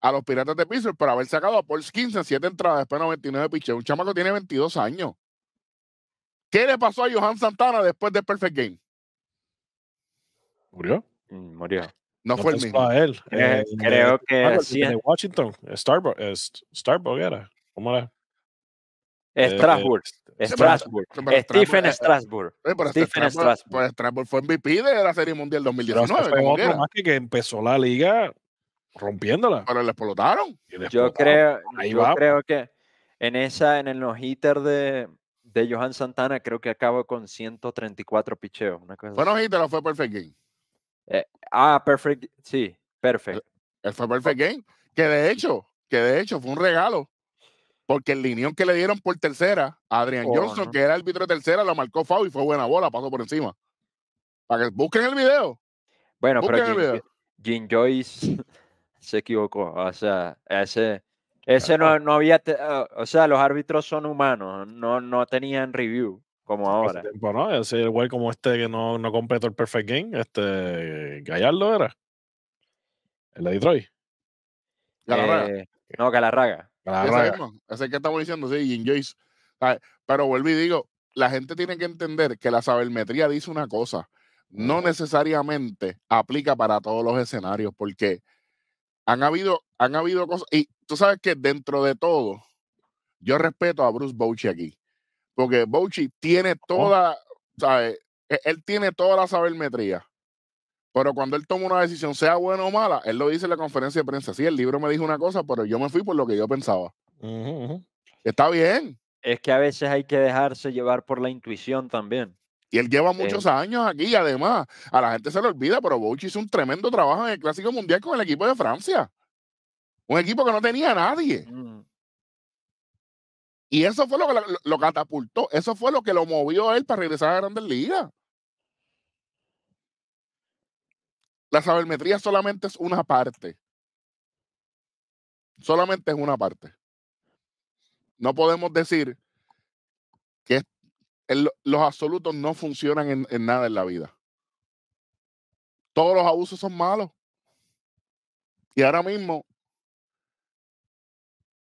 S2: a los piratas de Pizzle por haber sacado a Paul Skins en 7 entradas después de 99 piches. Un chamaco tiene 22 años. ¿Qué le pasó a Johan Santana después del Perfect Game?
S3: ¿Murió?
S1: Mm, murió. No, fue el mismo. Él. creo eh, que, De
S3: Washington, Starbucks, eh, Starbucks era. ¿Cómo era?
S1: Eh, Strasbourg. Stephen Strasbourg. Eh, Stephen Strasbourg.
S2: Pues Strasbourg fue MVP de la Serie Mundial 2019. Fue otro más
S3: que, que empezó la liga
S1: rompiéndola. Pero le explotaron.
S3: Yo creo, yo pues.
S1: creo que en esa, en el no hitter de, de Johan Santana, creo que acabó con 134 picheos. Una cosa fue
S2: no hitter o fue perfect game.
S1: Eh, ah, perfect, sí,
S2: perfect. fue perfect game. Que de hecho, que de hecho fue un regalo porque el linión que le dieron por tercera, Adrian oh, Johnson, que era árbitro de tercera, lo marcó Fau y fue buena bola,
S1: pasó por encima. Para que busquen el video. Bueno, pero Jim, Joyce se equivocó. O sea, ese, ese no, había. o sea, los árbitros son humanos, no, no tenían review como ahora. Bueno, ese
S3: güey como este que no, no completó el perfect game, este Gallardo era. El de Detroit. Eh, no, Galarraga. Claro.
S2: es que estamos diciendo, sí, Jim Joyce. Pero vuelvo y digo, la gente tiene que entender que la sabermetría dice una cosa, no necesariamente aplica para todos los escenarios, porque han habido, han habido cosas, y tú sabes que dentro de todo, yo respeto a Bruce Bouchy aquí, porque Bouchy tiene oh. toda, ¿sabes? E, él tiene toda la sabermetría, pero cuando él toma una decisión, sea buena o mala, él lo dice en la conferencia de prensa. Sí, el libro me dijo una cosa, pero yo me fui por lo que yo pensaba. Está bien.
S1: Es que a veces hay que dejarse llevar por la intuición también.
S2: Y él lleva eh, muchos años aquí, además, a la gente se le olvida, pero Bouch hizo un tremendo trabajo en el Clásico Mundial con el equipo de Francia. Un equipo que no tenía a nadie. Mm. Y eso fue lo que lo, catapultó, eso fue lo que lo movió a él para regresar a Grandes Ligas. La sabermetría solamente es una parte. Solamente es una parte. No podemos decir que eh, los absolutos no funcionan en, en nada en la vida. Todos los abusos son malos. Y ahora mismo,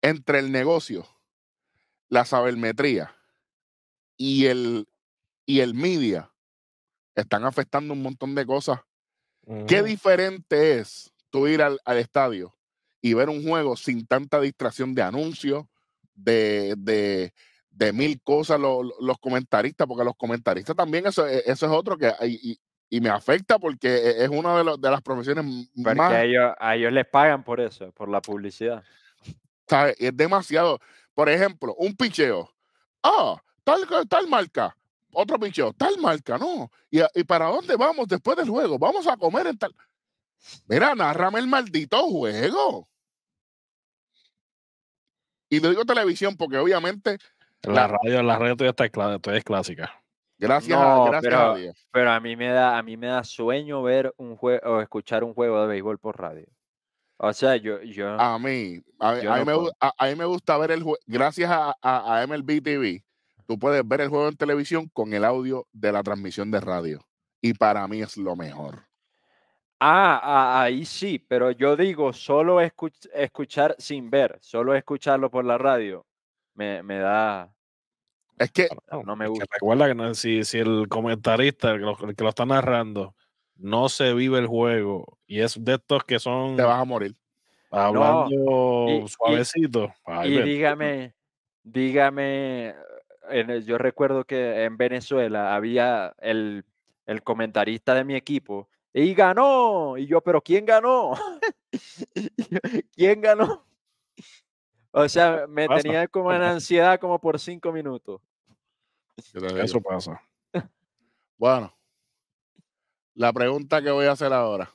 S2: entre el negocio, la sabermetría y el, y el media, están afectando un montón de cosas Qué diferente es tú ir al, estadio y ver un juego sin tanta distracción de anuncios, de, mil cosas, los comentaristas, porque los comentaristas también, eso, e, es otro que, y, y me afecta porque e, es una de, las profesiones más. A
S1: ellos, a ellos les pagan por eso, por la publicidad. Es demasiado.
S2: Por ejemplo, un picheo. Ah, tal, tal marca otro picheo, tal marca, no. Ah, ¿Y, para dónde vamos después del juego? Vamos a comer en tal. Mira, narrame el maldito juego. Y lo digo televisión
S3: porque obviamente. La, radio, la radio todavía, está, todavía es clásica. Gracias, pero, a Dios.
S1: Pero a mí me da, a mí me da sueño ver un juego o escuchar un juego de béisbol por radio. O sea, yo, yo a mí, a, mí a,
S2: mí me, gusta ver el juego. Gracias a, MLB TV, tú puedes ver el juego en televisión con el audio de la transmisión de radio. Y para mí es lo mejor.
S1: Ah, ah ahí sí, pero yo digo, solo escuchar sin ver, solo escucharlo por la radio, me, da...
S3: Es que no, me gusta. recuerda que si, el comentarista, el que, lo, está narrando, no se vive el juego y es de estos que son... Te vas a morir. Hablando suavecito. y
S1: dígame, dígame, yo recuerdo que en Venezuela había el, el comentarista de mi equipo y ganó. Y yo, pero ¿quién ganó? ¿Quién ganó? O sea, me tenía como en ansiedad como por cinco minutos. Eso pasa.
S2: Bueno, la pregunta que voy a hacer ahora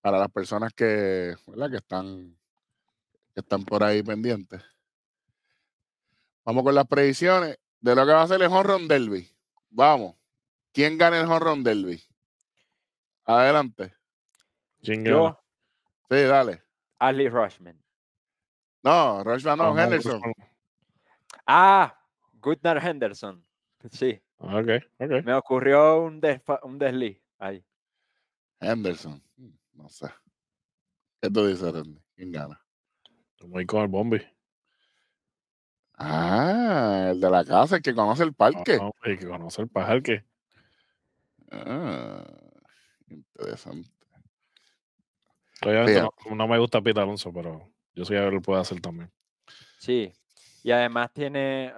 S2: para las personas que, que están que están por ahí pendientes. Vamos con las predicciones de lo que va a ser el Honron Derby. Vamos. ¿Quién gana el Honron Delby? Adelante. Yo.
S1: Sí, dale. Ali Rushman. No, Rushman no, Henderson. Ah, Goodner Henderson. Sí. Okay, Me ocurrió un, un desliz ahí.
S2: Henderson. No sé. ¿Qué tú dices, ¿Quién gana? Tomé con el Bombi. Ah, el de la casa, el que conoce el ah, parque. el que conoce el parque.
S3: Ah, interesante. no, me gusta Pete Alonso, pero yo sé que lo puedo hacer también.
S1: Sí, y además tiene,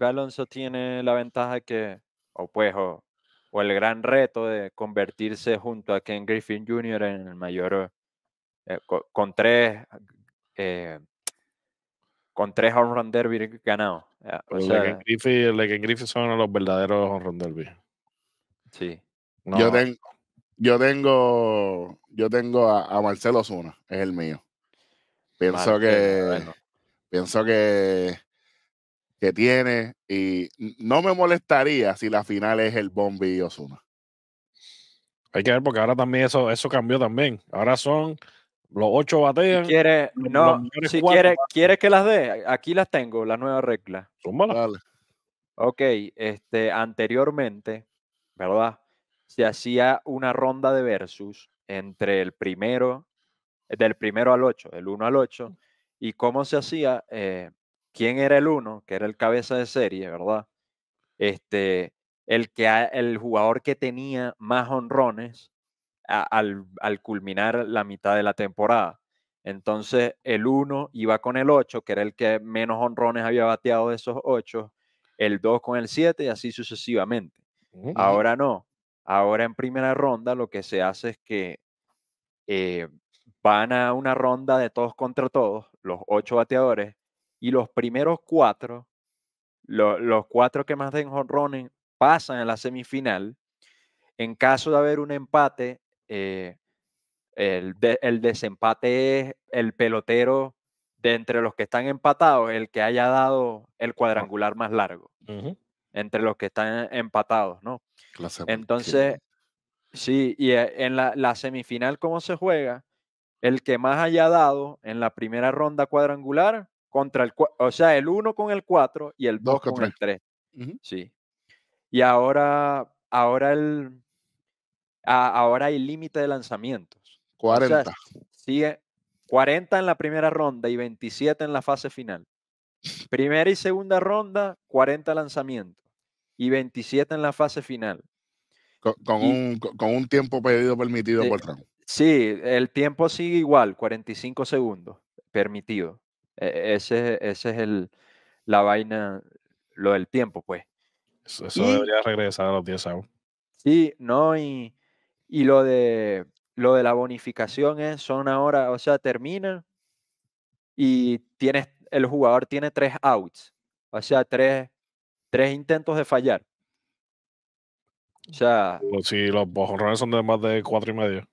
S1: Alonso tiene la ventaja que, o pues, o, el gran reto de convertirse junto a Ken Griffin Jr. en el mayor, eh, con, tres eh, con tres home run derby ganados. Eh, o sea, son los verdaderos home run derby. Sí.
S2: Yo tengo, yo tengo, yo tengo a, Marcelo Zuna, es el mío. Pienso que, pienso que, que tiene y no me molestaría si la final es el Bombi y Osuna.
S3: Hay que ver porque ahora también eso, eso cambió también. Ahora son los ocho batean. no, si quiere
S1: que las dé, aquí las tengo, las nueva reglas. Dale. Ok, este, anteriormente, ¿verdad? Se hacía una ronda de versus entre el primero, del primero al ocho, el uno al ocho, y cómo se hacía, eh, quién era el uno, que era el cabeza de serie, ¿verdad? Este, el, que, el jugador que tenía más honrones al, culminar la mitad de la temporada. Entonces el 1 iba con el 8, que era el que menos honrones había bateado de esos 8, el 2 con el 7 y así sucesivamente. Ahora no, ahora en primera ronda lo que se hace es que eh, van a una ronda de todos contra todos, los 8 bateadores, y los primeros 4, los 4 que más den honrones pasan a la semifinal. En caso de haber un empate, eh, el, el, desempate es el pelotero de entre los que están empatados, el que haya dado el cuadrangular más largo. Entre los que están empatados, ¿no? Entonces, sí, y eh, en la, semifinal, ¿cómo se juega? El que más haya dado en la primera ronda cuadrangular contra el, o sea, el 1 con el 4 y el 2 con el 3. Sí. Y ahora, ahora el, ahora hay límite de lanzamientos. 40. sigue 40 en la primera ronda y 27 en la fase final. Primera y segunda ronda, 40 lanzamientos y 27 en la fase final. Con, un,
S2: tiempo pedido
S1: permitido por Trump. Sí, el tiempo sigue igual, 45 segundos permitido. E-, ese, ese es el, la vaina, lo del tiempo, pues. Eso, debería regresar a los 10 segundos. Sí, no, y, y lo de, lo de la bonificación es, son ahora, o sea, termina y tienes, el jugador tiene tres outs, o sea, tres, intentos de fallar. O sea... Oh, si los honrones son de más de cuatro y medio.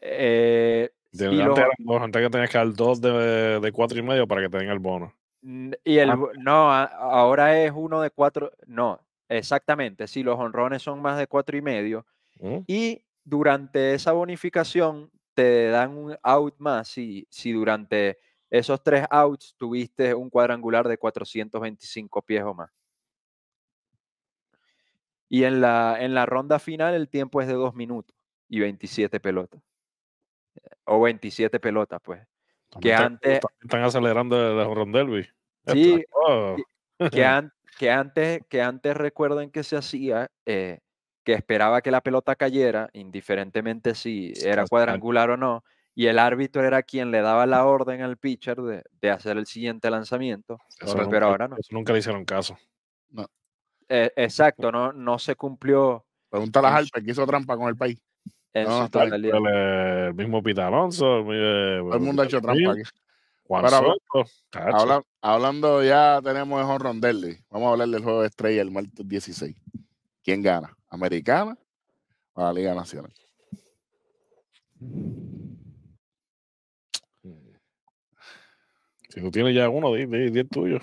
S1: Eh,
S3: de antes, que tenías que dar dos de, cuatro y medio para que te el bono.
S1: Y el, ah. no, ahora es uno de cuatro, no, exactamente, si los honrones son más de cuatro y medio. Mm. Y durante esa bonificación te dan un out más si, si durante esos tres outs tuviste un cuadrangular de 425 pies o más. Y en la, en la ronda final el tiempo es de 2 minutos y 27 pelotas. O 27 pelotas, pues. que antes... Están acelerando el Ron Sí, oh. que, antes, que antes recuerden que se hacía eh, que esperaba que la pelota cayera, indiferentemente si era cuadrangular o no, y el árbitro era quien le daba la orden al pitcher de, hacer el siguiente lanzamiento, pero ahora no. nunca le hicieron caso. E, exacto, no, no se cumplió. Pregúntale a Jalpa que hizo trampa con el país. no,
S3: el, mismo Pita Alonso. Eh, Todo el, mundo ha hecho trampa hablando
S2: ya, tenemos a Ron Rondelli Vamos a hablar del juego de estrella el martes 16. ¿Quién gana? Americana o la Liga Nacional. Mm. Si tú tienes ya uno, di, tuyo.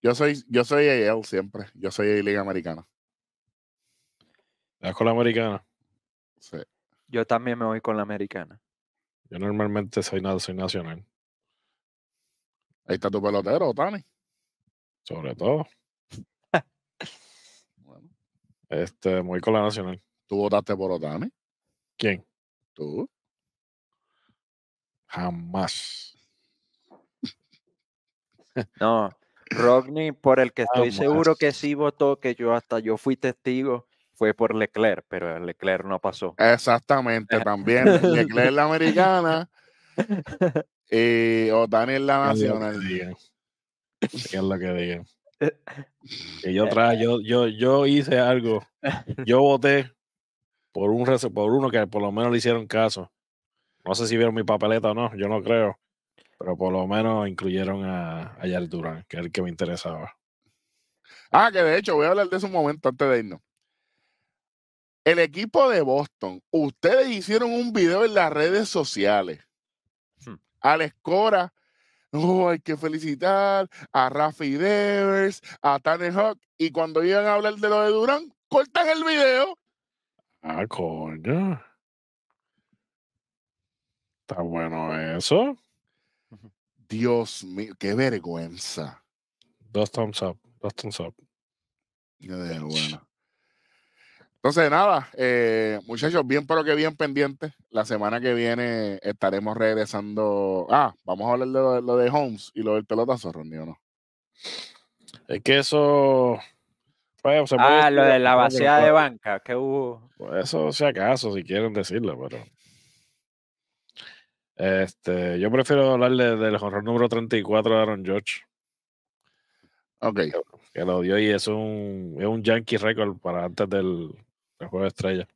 S2: Yo soy, yo soy AL siempre. Yo soy Liga Americana.
S1: ¿Vas con la americana? Sí. Yo también me voy con la americana.
S3: Yo normalmente soy, soy nacional. Ahí está tu pelotero, Tani. Sobre todo. Este, muy con la nacional. ¿Tú votaste por Otani? ¿Quién? ¿Tú? Jamás.
S1: No, Rodney, por el que estoy seguro que sí votó, que yo hasta yo fui testigo, fue por Leclerc, pero Leclerc no pasó. Exactamente, también. Leclerc es la
S2: americana
S1: y Otani es la nacional.
S3: ¿Qué es lo que digan? que yo, yo, yo, yo hice algo. Yo voté por, un, uno que por lo menos le hicieron caso. No sé si vieron mi papeleta o no, yo no creo. Pero por lo menos incluyeron a, a Durán, que es el que me interesaba.
S2: Ah, que de hecho voy a hablar de eso un momento antes de irnos. El equipo de Boston, ustedes hicieron un video en las redes sociales. A hmm. Alex Cora oh, hay que felicitar a Rafi Devers, a Tanner Hawk, y cuando llegan a hablar de lo de Durán, cortan el video.
S3: Ah, coño.
S2: Está bueno eso. Dios mío, qué
S3: vergüenza. Dos thumbs up, dos thumbs up. Qué bueno.
S2: Entonces, nada, eh, muchachos, bien, pero que bien pendientes. La semana que viene estaremos regresando. Ah, vamos a hablar de lo, de, Holmes y lo del pelotazo,
S3: Ronnie, ¿o no? Es que eso. Pues, ah, lo de la vacía de
S1: banca que hubo.
S3: Pues, eso, si acaso, si quieren decirlo, pero. Este, yo prefiero hablarle del horror número 34 de Aaron George. Ok. Que, lo dio y es un, es un Yankee récord para antes del, el juego de estrella.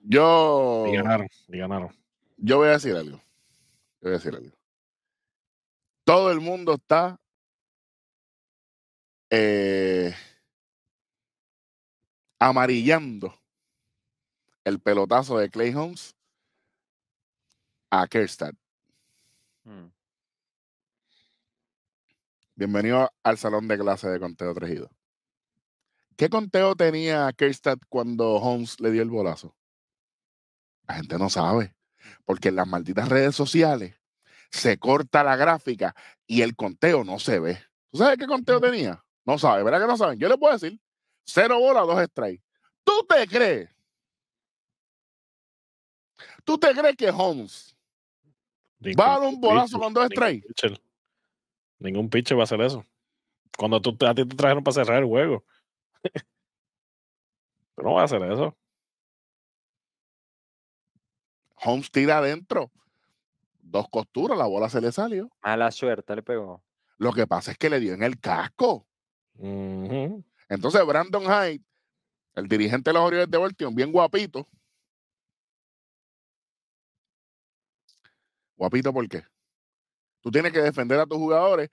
S3: Yo. Y ganaron, y
S2: ganaron. Yo voy a decir algo. voy a decir algo. Todo el mundo está. Eh, amarillando el pelotazo de Clay Holmes a Kerstad. Hmm. Bienvenido al salón de clase de Conteo Trejido. ¿Qué conteo tenía Kerstad cuando Holmes le dio el bolazo? La gente no sabe, porque en las malditas redes sociales se corta la gráfica y el conteo no se ve. ¿Tú sabes qué conteo tenía? No sabe, ¿verdad que no saben? Yo les puedo decir, cero bolas, dos strikes. ¿Tú te crees? ¿Tú
S3: te crees que Holmes va a dar un bolazo con dos strikes? Ningún pitcher va a hacer eso. Cuando a ti te trajeron para cerrar el juego. Pero no vas a hacer eso.
S2: Holmes tira adentro. Dos costuras, la bola se le salió.
S1: a la suerte, le pegó.
S2: Lo que pasa es que le dio en el casco. Entonces Brandon Hyde, el dirigente de los Orioles de Baltimore, bien guapito. Guapito, porque qué? Tú tienes que defender a tus jugadores.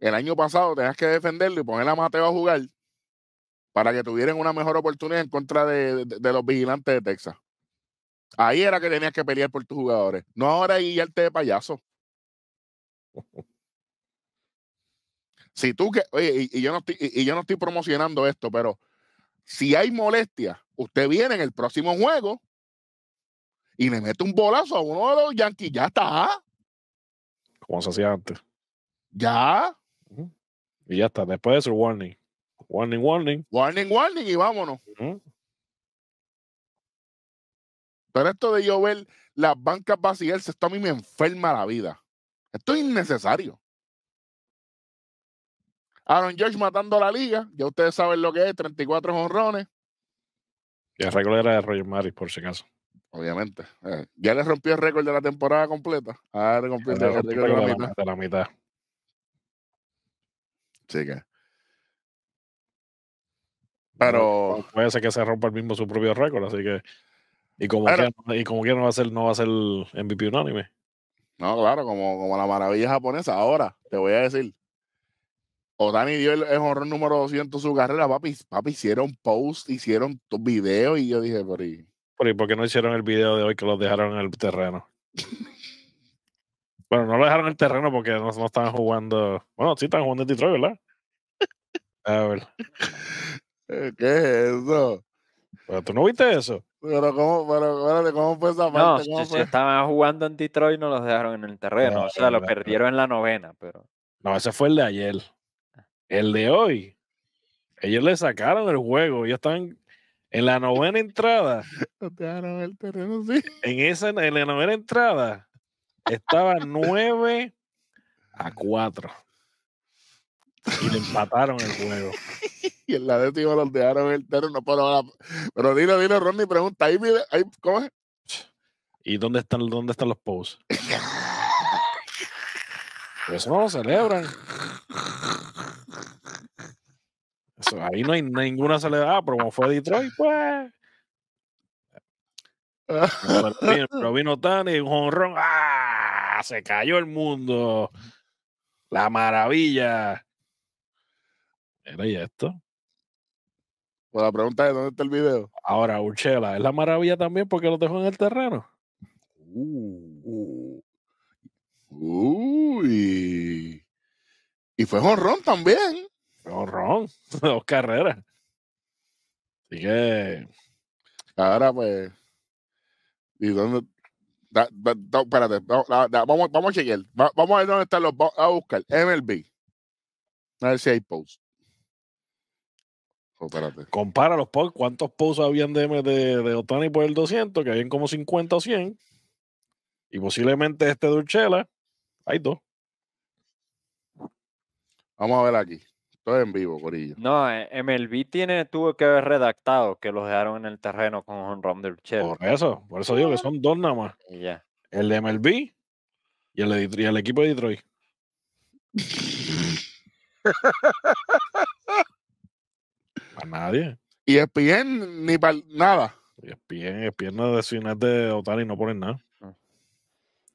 S2: El año pasado tenías que defenderlo y poner a Mateo a jugar para que tuvieran una mejor oportunidad en contra de, de, los vigilantes de Texas. Ahí era que tenías que pelear por tus jugadores, no ahora te de payaso. Si tú que, oye, y, yo no estoy, y, yo no estoy promocionando esto, pero si hay molestia, usted viene en el próximo juego y le mete un bolazo a uno de los Yankees, ya está.
S3: Como se hacía antes. Ya. Y ya está, después de su warning. Warning, warning. Warning, warning y
S2: vámonos. Pero esto de yo ver las bancas vacías, esto a mí me enferma la vida. Esto es innecesario. Aaron George matando a la liga. Ya ustedes saben lo que es, 34 honrones.
S3: Y el récord era de Roger Maris, por si acaso. Obviamente. Eh, ya
S2: le rompió el récord
S3: de la temporada completa. A ah, le rompió el récord de, la, mitad. mitad. que. Pero. puede ser que se rompa el mismo su propio récord, así que. Y como, que, y como no va a ser, no va a ser MVP unánime.
S2: No, claro, como, como la maravilla japonesa. Ahora, te voy a decir. Otani dio el, honor horror número 200 su carrera, papi. hicieron
S3: post, hicieron videos y yo dije, por ahí. Por ahí, ¿por qué no hicieron el video de hoy que los dejaron en el terreno? bueno, no lo dejaron en el terreno porque no, no estaban jugando. Bueno, sí, están jugando en Detroit, ¿verdad? Ah ver. ¿Qué es
S1: eso? Pero tú no viste eso.
S2: Pero cómo, fue esa parte? No, si,
S1: estaban jugando en Detroit no los dejaron en el terreno. o sea, lo perdieron en la novena, pero.
S3: No, ese fue el de ayer. El de hoy. Ellos le sacaron el juego. Ellos estaban en la novena entrada.
S2: te dejaron el terreno, sí.
S3: En esa, en la novena entrada, estaba 9 a 4. Y le empataron el juego.
S2: y en la décima los dejaron el terreno. Pero, pero dilo, dilo, Ronnie, pregunta, ¿ahí, ahí, ¿cómo es?
S3: ¿Y dónde están, dónde están los posts? eso no lo celebran. Eso, ahí no hay ninguna celebridad, ah, pero como fue Detroit, pues. pero vino Tani y un honrón. ¡Ah! Se cayó el mundo. La maravilla. Era ya esto. Pues la pregunta es: ¿dónde está el video? Ahora, Urchela, ¿es la maravilla también porque lo dejó en el terreno?
S2: Uh, uy. Y fue jorrón también.
S3: Jorrón, dos carreras.
S2: Así que. Ahora, pues. ¿Y dónde? espérate, vamos, a chequear. vamos a ver dónde están los. a buscar. MLB.
S3: A ver si hay post compáralos los cuántos posts habían de, de, Otani por el 200, que habían como 50 o 100. Y posiblemente este de Urchela, hay dos. Vamos a ver aquí. todo en vivo, Corillo.
S1: No, eh, MLB tiene, tuvo que haber redactado que los dejaron en el terreno con un rom de Urchela. Por eso, por eso
S3: digo que son dos nada más.
S1: El de MLB y el, el equipo de Detroit.
S3: nadie. Y es bien ni para nada. Es ESPN de, si no es de Otani no ponen nada.
S1: Ah.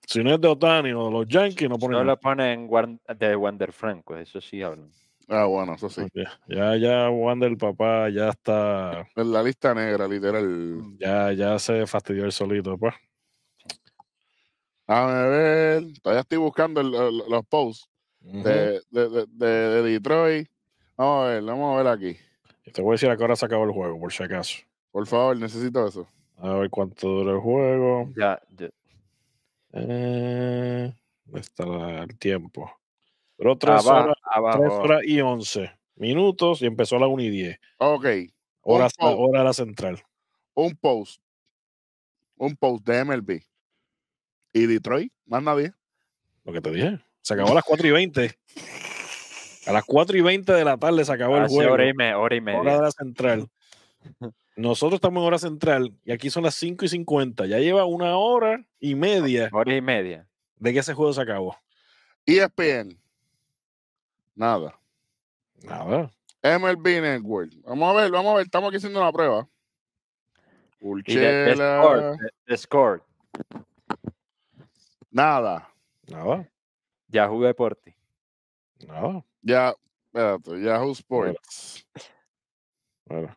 S1: Si no es de Otani o de los
S3: Yankees no ponen no nada. No lo
S1: ponen de Wander Franco, eso sí hablan.
S3: Ah, bueno, eso sí. Ya, ya Wander, papá, ya está. En la lista negra, literal. Ya, ya se fastidió el solito, pues.
S2: A ver, todavía estoy buscando los posts de,
S3: de, de, de, Detroit. Vamos a ver, vamos a ver aquí te voy a decir a qué hora se acabó el juego, por si acaso. Por favor, necesito eso. A ver cuánto dura el juego. Ya, ya. Eh, está el tiempo? pero 3 horas, horas, y 11 minutos y empezó a las 1 y 10. Ok. Hora, hora la central. Un post. Un post de MLB. ¿Y Detroit? ¿Más nadie? Lo que te dije. Se acabó a las 4 y 20. A las 4 y 20 de la tarde se acabó el juego. hora y media, hora y central. Nosotros estamos en hora central y aquí son las 5 y 50. Ya lleva una hora y media. Hora y media. De que ese juego se acabó. ESPN. Nada. Nada.
S2: MLB Network. Vamos a ver, vamos a ver. Estamos aquí haciendo una prueba.
S1: Urchela. Discord. Nada. Nada. Yahoo Deporte.
S3: Nada. Ya, espérate, Yahoo Sports. Bueno.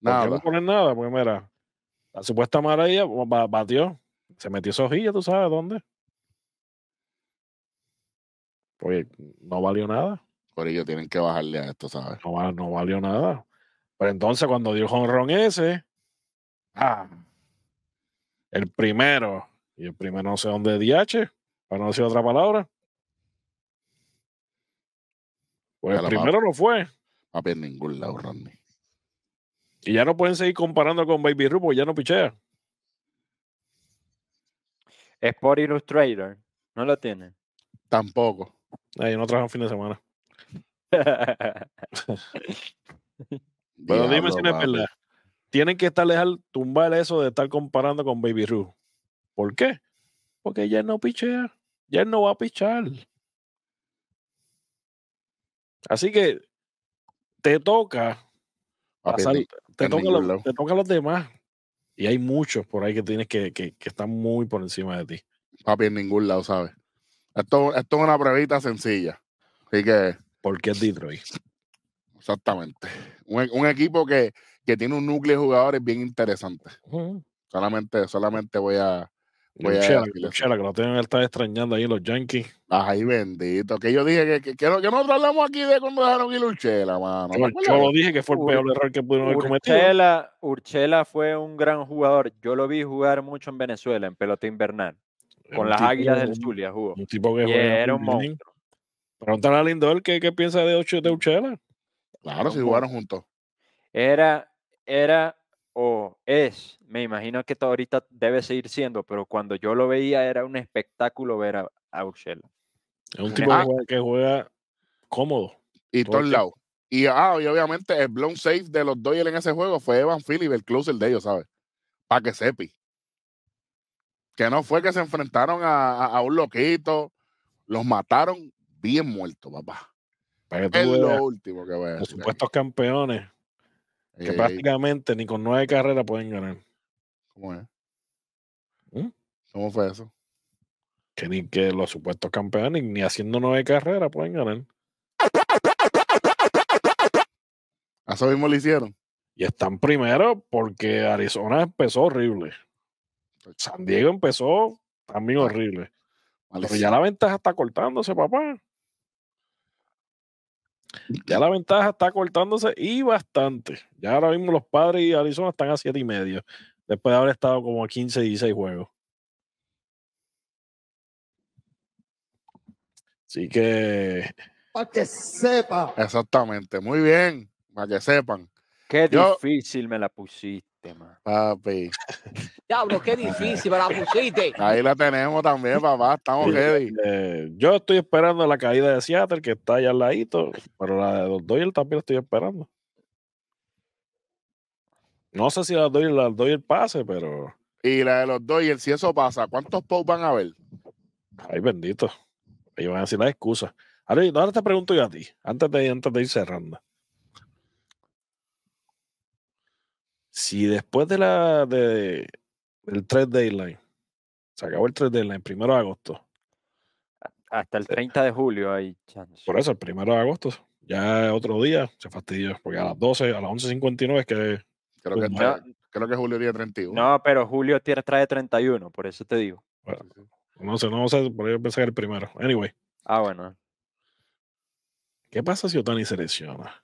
S3: Nada. No ponen nada, pues mira, la supuesta maravilla batió, se metió sojilla, tú sabes dónde. Oye, no valió nada. Por ello tienen que bajarle a esto, ¿sabes? No, valió nada. Pero entonces cuando dio jonrón ese, ah, el primero, y el primero no sé dónde DH, para no decir otra palabra, Pues el primero no fue. a ver ningún lado, Randy. Y ya no pueden seguir comparando con Baby Ruth porque ya no pichea.
S1: por Illustrator. No lo tiene. Tampoco.
S3: Ay, no trabajan fin de semana.
S1: Pero dime si no es verdad.
S3: Tienen que estar lejos tumbar eso de estar comparando con Baby Ruth. ¿Por qué? Porque ya no pichea. Ya no va a pichar. Así que te toca te, toca los, los, demás. Y hay muchos por ahí que tienes que, que, están muy por encima de ti. Papi, en ningún lado, ¿sabes? Esto, esto es una pruebita sencilla. Así
S2: que. Porque es Detroit. Exactamente. Un, equipo que, tiene un núcleo de jugadores bien interesante. solamente, solamente voy a Voy que
S3: lo tienen estar extrañando ahí los Yankees. Ay, bendito. Que yo dije que, que, no, que nosotros hablamos aquí de cuando dejaron ir
S1: Urchela, mano. Yo, lo dije
S3: que fue el peor error que pudieron haber cometido.
S1: Urchela fue un gran jugador. Yo lo vi jugar mucho en Venezuela, en pelotín invernal. Con las águilas del Zulia jugó. Un
S3: tipo que jugó. era un monstruo. Pregúntale a Lindor qué, qué piensa de, de Urchela. Claro,
S1: claro si jugaron juntos. Era, era o es, me imagino que ahorita debe seguir siendo, pero cuando yo lo veía era un espectáculo ver a, Es
S3: un tipo que juega cómodo. Y todos lado.
S2: Y, ah, y obviamente el blown safe de los Doyle en ese juego fue Evan Phillips, el closer de ellos, ¿sabes? Para que sepi. Que no fue que se enfrentaron a, un loquito, los mataron bien muertos, papá.
S3: Para es lo último que Los supuestos campeones que eh, prácticamente ni con nueve carreras pueden ganar. ¿Cómo es? ¿Mm? ¿Cómo fue eso? Que ni que los supuestos campeones ni haciendo nueve carreras pueden ganar. A eso mismo lo hicieron. Y están primero porque Arizona empezó horrible. San Diego empezó también horrible. Pero ya la ventaja está cortándose, papá. Ya la ventaja está cortándose y bastante. Ya ahora mismo los padres y Arizona están a 7 y medio. Después de haber estado como a 15 y 16 juegos. Así que.
S2: Para que sepan Exactamente. Muy bien. Para que sepan. Qué difícil
S1: me la pusiste.
S3: Papi.
S2: Diablo, qué difícil, para Ahí la
S3: tenemos también, papá. Estamos ready. Eh, yo estoy esperando la caída de Seattle, que está allá al ladito, pero la de los Doyle también la estoy esperando. No sé si la doy, la doy el pase, pero. Y la de los Doyle, si eso pasa, ¿cuántos posts van a ver? Ay, bendito. Ahí van a decir la excusa. Ahora, te pregunto yo a ti, antes de, antes de ir cerrando. Si después de la de, del 3 Line, se acabó el 3 deadline, 1 de agosto.
S1: Hasta el 30 eh, de julio hay chance. Por eso,
S3: el 1 de agosto. Ya otro día se fastidió, porque a las 12, a las 11.59 es que...
S1: Creo que, julio día 31. No, pero julio trae 31, por eso te digo.
S3: no sé, no sé, por eso pensé que el primero. Anyway. Ah, bueno. ¿Qué pasa si Otani se selecciona?